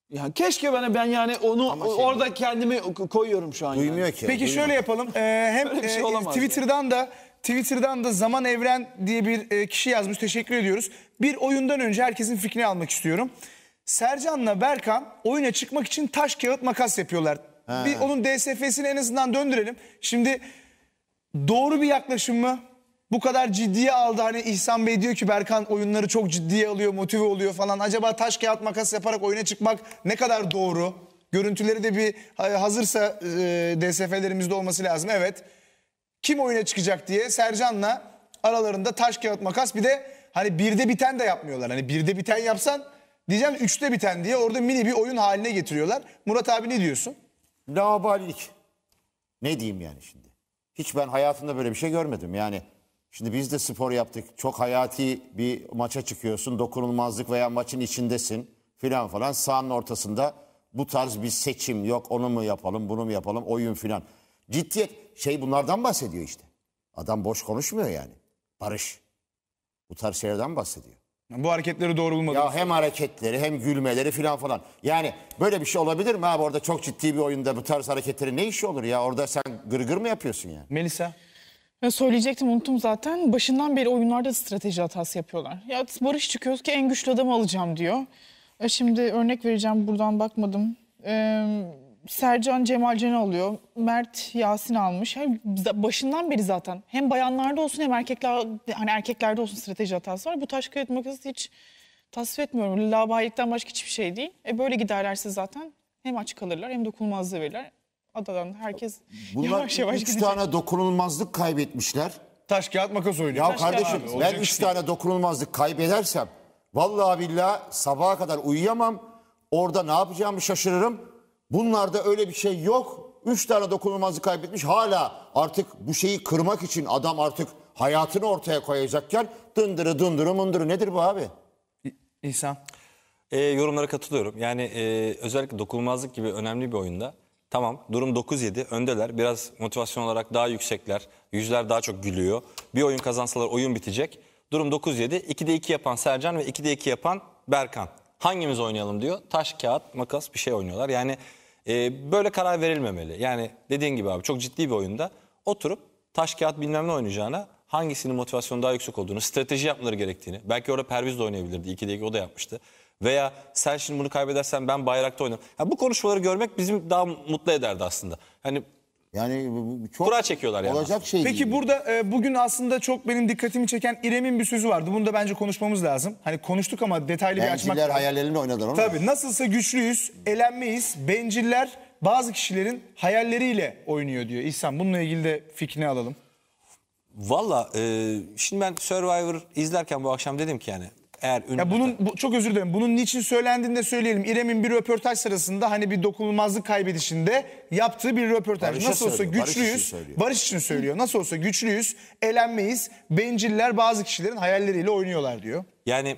Ya keşke bana ben yani onu şey- orada kendimi koyuyorum şu an. yani. ki. Peki duymuyor. şöyle yapalım. Ee, hem bir e, şey e, olamaz Twitter'dan da Twitter'dan da Zaman Evren diye bir e, kişi yazmış. Teşekkür ediyoruz. Bir oyundan önce herkesin fikrini almak istiyorum. Sercan'la Berkan oyuna çıkmak için taş kağıt makas yapıyorlar. Bir onun DSF'sini en azından döndürelim. Şimdi doğru bir yaklaşım mı? bu kadar ciddiye aldı. Hani İhsan Bey diyor ki Berkan oyunları çok ciddiye alıyor, motive oluyor falan. Acaba taş kağıt makas yaparak oyuna çıkmak ne kadar doğru? Görüntüleri de bir hazırsa e, DSF'lerimizde olması lazım. Evet. Kim oyuna çıkacak diye Sercan'la aralarında taş kağıt makas bir de hani birde biten de yapmıyorlar. Hani birde biten yapsan diyeceğim üçte biten diye orada mini bir oyun haline getiriyorlar. Murat abi ne diyorsun? Laubalilik. Ne diyeyim yani şimdi? Hiç ben hayatımda böyle bir şey görmedim. Yani Şimdi biz de spor yaptık. Çok hayati bir maça çıkıyorsun. Dokunulmazlık veya maçın içindesin filan falan. Sahanın ortasında bu tarz bir seçim yok. Onu mu yapalım, bunu mu yapalım, oyun filan. Ciddiyet şey bunlardan bahsediyor işte. Adam boş konuşmuyor yani. Barış. Bu tarz şeylerden bahsediyor. Bu hareketleri doğru bulmadınız. Ya hem hareketleri hem gülmeleri filan falan. Yani böyle bir şey olabilir mi abi orada çok ciddi bir oyunda bu tarz hareketleri ne işi olur ya? Orada sen gırgır mı yapıyorsun yani? Melisa. Ya söyleyecektim unuttum zaten. Başından beri oyunlarda strateji hatası yapıyorlar. Ya Barış çıkıyoruz ki en güçlü adamı alacağım diyor. E şimdi örnek vereceğim buradan bakmadım. Ee, Sercan Cemal Can alıyor. Mert Yasin almış. Yani başından beri zaten hem bayanlarda olsun hem erkekler hani erkeklerde olsun strateji hatası var. Bu taş kağıt makası hiç tasvip etmiyorum. Labaylıktan başka hiçbir şey değil. E böyle giderlerse zaten hem aç kalırlar hem dokunulmazlığı verirler adadan herkes Bunlar yavaş yavaş üç gidecek. tane dokunulmazlık kaybetmişler. Taş kağıt makas oynuyor. Ya Taş kardeşim kağıt. ben 3 şey tane dokunulmazlık kaybedersem vallahi billahi sabaha kadar uyuyamam. Orada ne yapacağımı şaşırırım. Bunlarda öyle bir şey yok. 3 tane dokunulmazlık kaybetmiş. Hala artık bu şeyi kırmak için adam artık hayatını ortaya koyacakken dındırı dındırı mındırı nedir bu abi? İhsan. E, yorumlara katılıyorum. Yani e, özellikle dokunulmazlık gibi önemli bir oyunda Tamam durum 9-7 öndeler biraz motivasyon olarak daha yüksekler. Yüzler daha çok gülüyor. Bir oyun kazansalar oyun bitecek. Durum 9-7 2'de 2 yapan Sercan ve 2'de 2 yapan Berkan. Hangimiz oynayalım diyor. Taş, kağıt, makas bir şey oynuyorlar. Yani e, böyle karar verilmemeli. Yani dediğin gibi abi çok ciddi bir oyunda oturup taş, kağıt bilmem ne oynayacağına hangisinin motivasyonu daha yüksek olduğunu, strateji yapmaları gerektiğini. Belki orada Perviz de oynayabilirdi. 2'de 2 o da yapmıştı. Veya sen şimdi bunu kaybedersen ben bayrakta oynarım. Ya bu konuşmaları görmek bizim daha mutlu ederdi aslında. Hani yani bu- çok Kura çekiyorlar yani Olacak şey Peki değil. burada e, bugün aslında çok benim dikkatimi çeken İrem'in bir sözü vardı. Bunu da bence konuşmamız lazım. Hani konuştuk ama detaylı bir açmak Benciller lazım. hayallerini oynadılar onu. Tabii nasılsa güçlüyüz, elenmeyiz. Benciller bazı kişilerin hayalleriyle oynuyor diyor. İhsan bununla ilgili de fikrini alalım. Valla e, şimdi ben Survivor izlerken bu akşam dedim ki yani eğer Ya bunun bu, çok özür dilerim. Bunun niçin söylendiğini de söyleyelim. İrem'in bir röportaj sırasında hani bir dokunulmazlık kaybedişinde yaptığı bir röportaj. Barış'a Nasıl olsa söylüyor, güçlüyüz. Barış için, söylüyor. Barış için söylüyor. Nasıl olsa güçlüyüz, elenmeyiz. Benciller bazı kişilerin hayalleriyle oynuyorlar diyor. Yani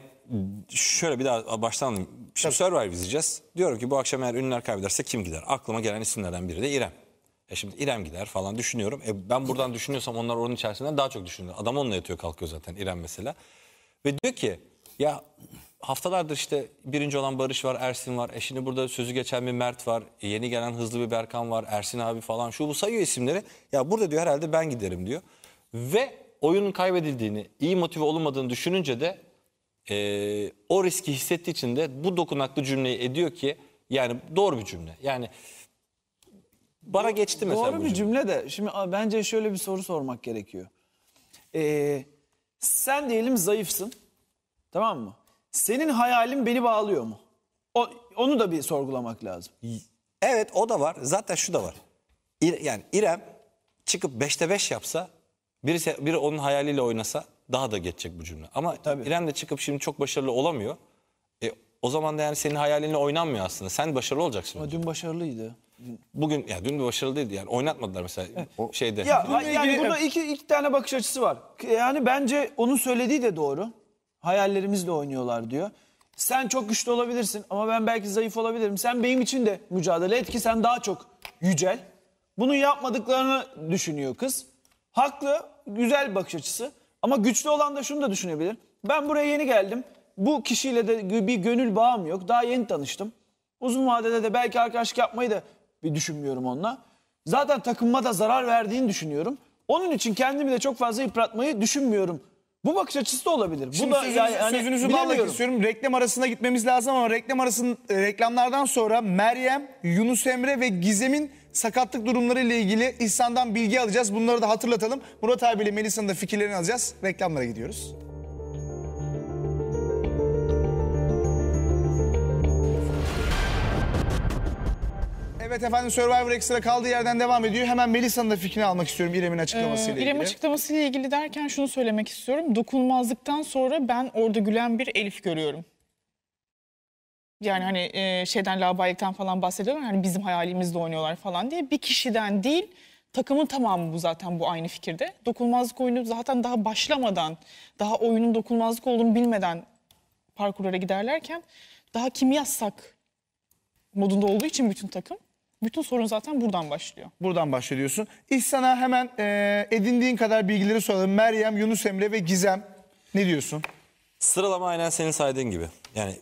şöyle bir daha baştan alayım. Şimdi Tabii. Survivor izleyeceğiz. Diyorum ki bu akşam eğer ünlüler kaybederse kim gider? Aklıma gelen isimlerden biri de İrem. E şimdi İrem gider falan düşünüyorum. E ben buradan düşünüyorsam onlar onun içerisinden daha çok düşünüyor. Adam onunla yatıyor kalkıyor zaten İrem mesela. Ve diyor ki ya haftalardır işte birinci olan Barış var, Ersin var. E şimdi burada sözü geçen bir Mert var. E yeni gelen hızlı bir Berkan var, Ersin abi falan. Şu bu sayıyor isimleri. Ya burada diyor herhalde ben giderim diyor. Ve oyunun kaybedildiğini, iyi motive olunmadığını düşününce de e, o riski hissettiği için de bu dokunaklı cümleyi ediyor ki yani doğru bir cümle. Yani bana geçti mesela Doğru bu bir cümle. cümle de şimdi bence şöyle bir soru sormak gerekiyor. Ee, sen diyelim zayıfsın. Tamam mı? Senin hayalin beni bağlıyor mu? O, onu da bir sorgulamak lazım. Evet o da var. Zaten şu da var. İr, yani İrem çıkıp 5'te 5 yapsa birisi, biri onun hayaliyle oynasa daha da geçecek bu cümle. Ama Tabii. İrem de çıkıp şimdi çok başarılı olamıyor. E, o zaman da yani senin hayalinle oynanmıyor aslında. Sen başarılı olacaksın. Ama dün başarılıydı. Bugün ya dün de başarılıydı yani oynatmadılar mesela şeyde. Ya yani burada iki, iki tane bakış açısı var. Yani bence onun söylediği de doğru hayallerimizle oynuyorlar diyor. Sen çok güçlü olabilirsin ama ben belki zayıf olabilirim. Sen benim için de mücadele et ki sen daha çok yücel. Bunu yapmadıklarını düşünüyor kız. Haklı, güzel bakış açısı. Ama güçlü olan da şunu da düşünebilir. Ben buraya yeni geldim. Bu kişiyle de bir gönül bağım yok. Daha yeni tanıştım. Uzun vadede de belki arkadaşlık yapmayı da bir düşünmüyorum onunla. Zaten takımma da zarar verdiğini düşünüyorum. Onun için kendimi de çok fazla yıpratmayı düşünmüyorum bu bakış açısı da olabilir. Şimdi bu da sözünüzü, yani hani sözünüzü bağlamak istiyorum. Reklam arasına gitmemiz lazım ama reklam arasının e, reklamlardan sonra Meryem, Yunus Emre ve Gizem'in sakatlık durumları ile ilgili İhsan'dan bilgi alacağız. Bunları da hatırlatalım. Murat abiyle Melisa'nın da fikirlerini alacağız. Reklamlara gidiyoruz. Evet efendim Survivor Extra kaldığı yerden devam ediyor. Hemen Melisa'nın da fikrini almak istiyorum İrem'in açıklamasıyla ee, ilgili. İrem açıklamasıyla ilgili derken şunu söylemek istiyorum. Dokunmazlıktan sonra ben orada gülen bir Elif görüyorum. Yani hani e, şeyden labaylıktan falan bahsediyorlar. Hani bizim hayalimizde oynuyorlar falan diye. Bir kişiden değil takımın tamamı bu zaten bu aynı fikirde. Dokunmazlık oyunu zaten daha başlamadan, daha oyunun dokunmazlık olduğunu bilmeden parkurlara giderlerken daha kim yazsak modunda olduğu için bütün takım bütün sorun zaten buradan başlıyor. Buradan başlıyorsun. İhsan'a hemen e, edindiğin kadar bilgileri soralım. Meryem, Yunus Emre ve Gizem ne diyorsun? Sıralama aynen senin saydığın gibi. Yani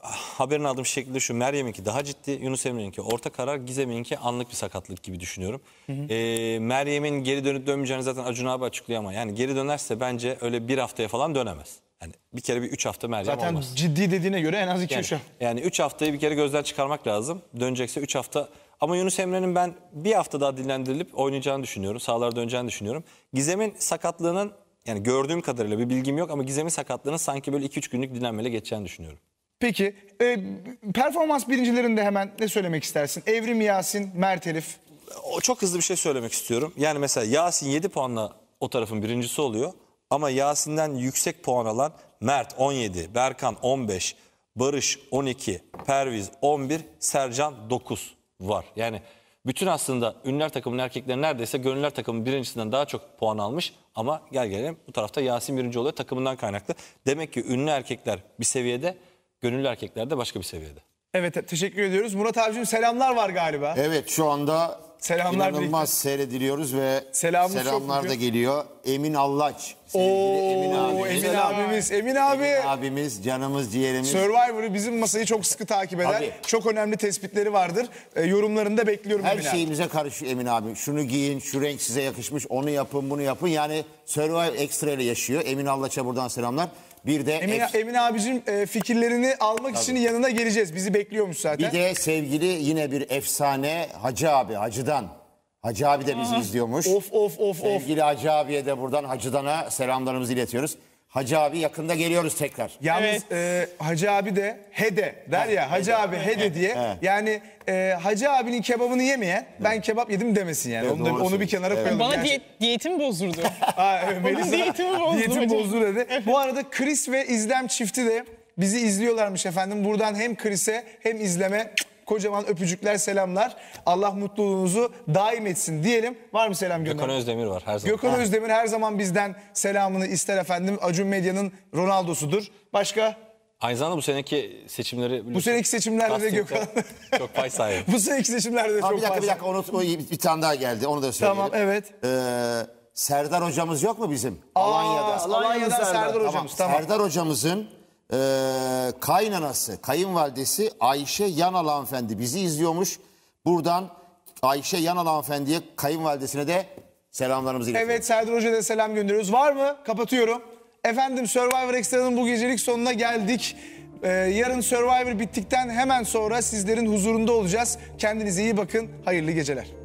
haberin aldığım şekilde şu Meryem'inki daha ciddi, Yunus Emre'ninki orta karar, Gizem'inki anlık bir sakatlık gibi düşünüyorum. E, Meryem'in geri dönüp dönmeyeceğini zaten Acun abi açıklıyor ama yani geri dönerse bence öyle bir haftaya falan dönemez. Yani bir kere bir 3 hafta Meryem zaten olmaz. Zaten ciddi dediğine göre en az 2-3 yani, hafta. Yani 3 haftayı bir kere gözden çıkarmak lazım. Dönecekse 3 hafta ama Yunus Emre'nin ben bir hafta daha dinlendirilip oynayacağını düşünüyorum. Sahalara döneceğini düşünüyorum. Gizem'in sakatlığının yani gördüğüm kadarıyla bir bilgim yok ama Gizem'in sakatlığının sanki böyle 2-3 günlük dinlenmeyle geçeceğini düşünüyorum. Peki e, performans birincilerinde hemen ne söylemek istersin? Evrim Yasin, Mert Elif. O, çok hızlı bir şey söylemek istiyorum. Yani mesela Yasin 7 puanla o tarafın birincisi oluyor. Ama Yasin'den yüksek puan alan Mert 17, Berkan 15, Barış 12, Perviz 11, Sercan 9 var. Yani bütün aslında ünlüler takımının erkekleri neredeyse gönüller takımının birincisinden daha çok puan almış. Ama gel gelelim bu tarafta Yasin birinci oluyor takımından kaynaklı. Demek ki ünlü erkekler bir seviyede, gönüllü erkekler de başka bir seviyede. Evet teşekkür ediyoruz. Murat abicim selamlar var galiba. Evet şu anda Selamlar İnanılmaz birlikte. seyrediliyoruz ve Selamımız selamlar da geliyor. Emin Allaç. Oo, Emin abimiz. Emin abimiz, Emin abi. abimiz, canımız, ciğerimiz. Survivor'ı bizim masayı çok sıkı takip eder. Tabii. Çok önemli tespitleri vardır. E, yorumlarını da bekliyorum Her Emin şeyimize karışıyor Emin abi. Şunu giyin, şu renk size yakışmış, onu yapın, bunu yapın. Yani Survivor ekstra ile yaşıyor. Emin Allaç'a buradan selamlar. Bir de Emin, Emin abicim e, fikirlerini almak Tabii. için yanına geleceğiz. Bizi bekliyormuş zaten. Bir de sevgili yine bir efsane Hacı abi Hacı'dan. Hacı abi de bizi izliyormuş. Of of of of. Sevgili Hacı abiye de buradan Hacı'dan'a selamlarımızı iletiyoruz. Hacı abi yakında geliyoruz tekrar. Yalnız e, Hacı abi de hede der ya Hacı abi hede diye. He. Yani e, Hacı abinin kebabını yemeyen ben kebap yedim demesin yani. Evet, onu, da- onu bir kenara koyalım. Bana diyet, diyetimi bozdurdu. Aa, diyetimi bozdu diyetim hocam. bozdu dedi. Bu arada Chris ve İzlem çifti de bizi izliyorlarmış efendim. Buradan hem Chris'e hem İzlem'e Kocaman öpücükler, selamlar. Allah mutluluğunuzu daim etsin diyelim. Var mı selam gönderen? Gökhan Özdemir var her zaman. Gökhan Ha. Özdemir her zaman bizden selamını ister efendim. Acun Medya'nın Ronaldo'sudur. Başka? Aynı zamanda bu seneki seçimleri Bu seneki seçimlerde de Gökhan. Çok pay sahibi. Bu seneki seçimlerde de Abi çok bir dakika bir dakika unut, o bir tane daha geldi onu da söyleyeyim. Tamam evet. Ee, Serdar hocamız yok mu bizim? Alanya'da. Alanya'dan Serdar hocamız, tamam. Serdar hocamızın e, kaynanası, kayınvalidesi Ayşe Yanal hanımefendi bizi izliyormuş. Buradan Ayşe Yanal hanımefendiye kayınvalidesine de selamlarımızı iletiyoruz. Evet Serdar Hoca'ya da selam gönderiyoruz. Var mı? Kapatıyorum. Efendim Survivor Extra'nın bu gecelik sonuna geldik. Ee, yarın Survivor bittikten hemen sonra sizlerin huzurunda olacağız. Kendinize iyi bakın. Hayırlı geceler.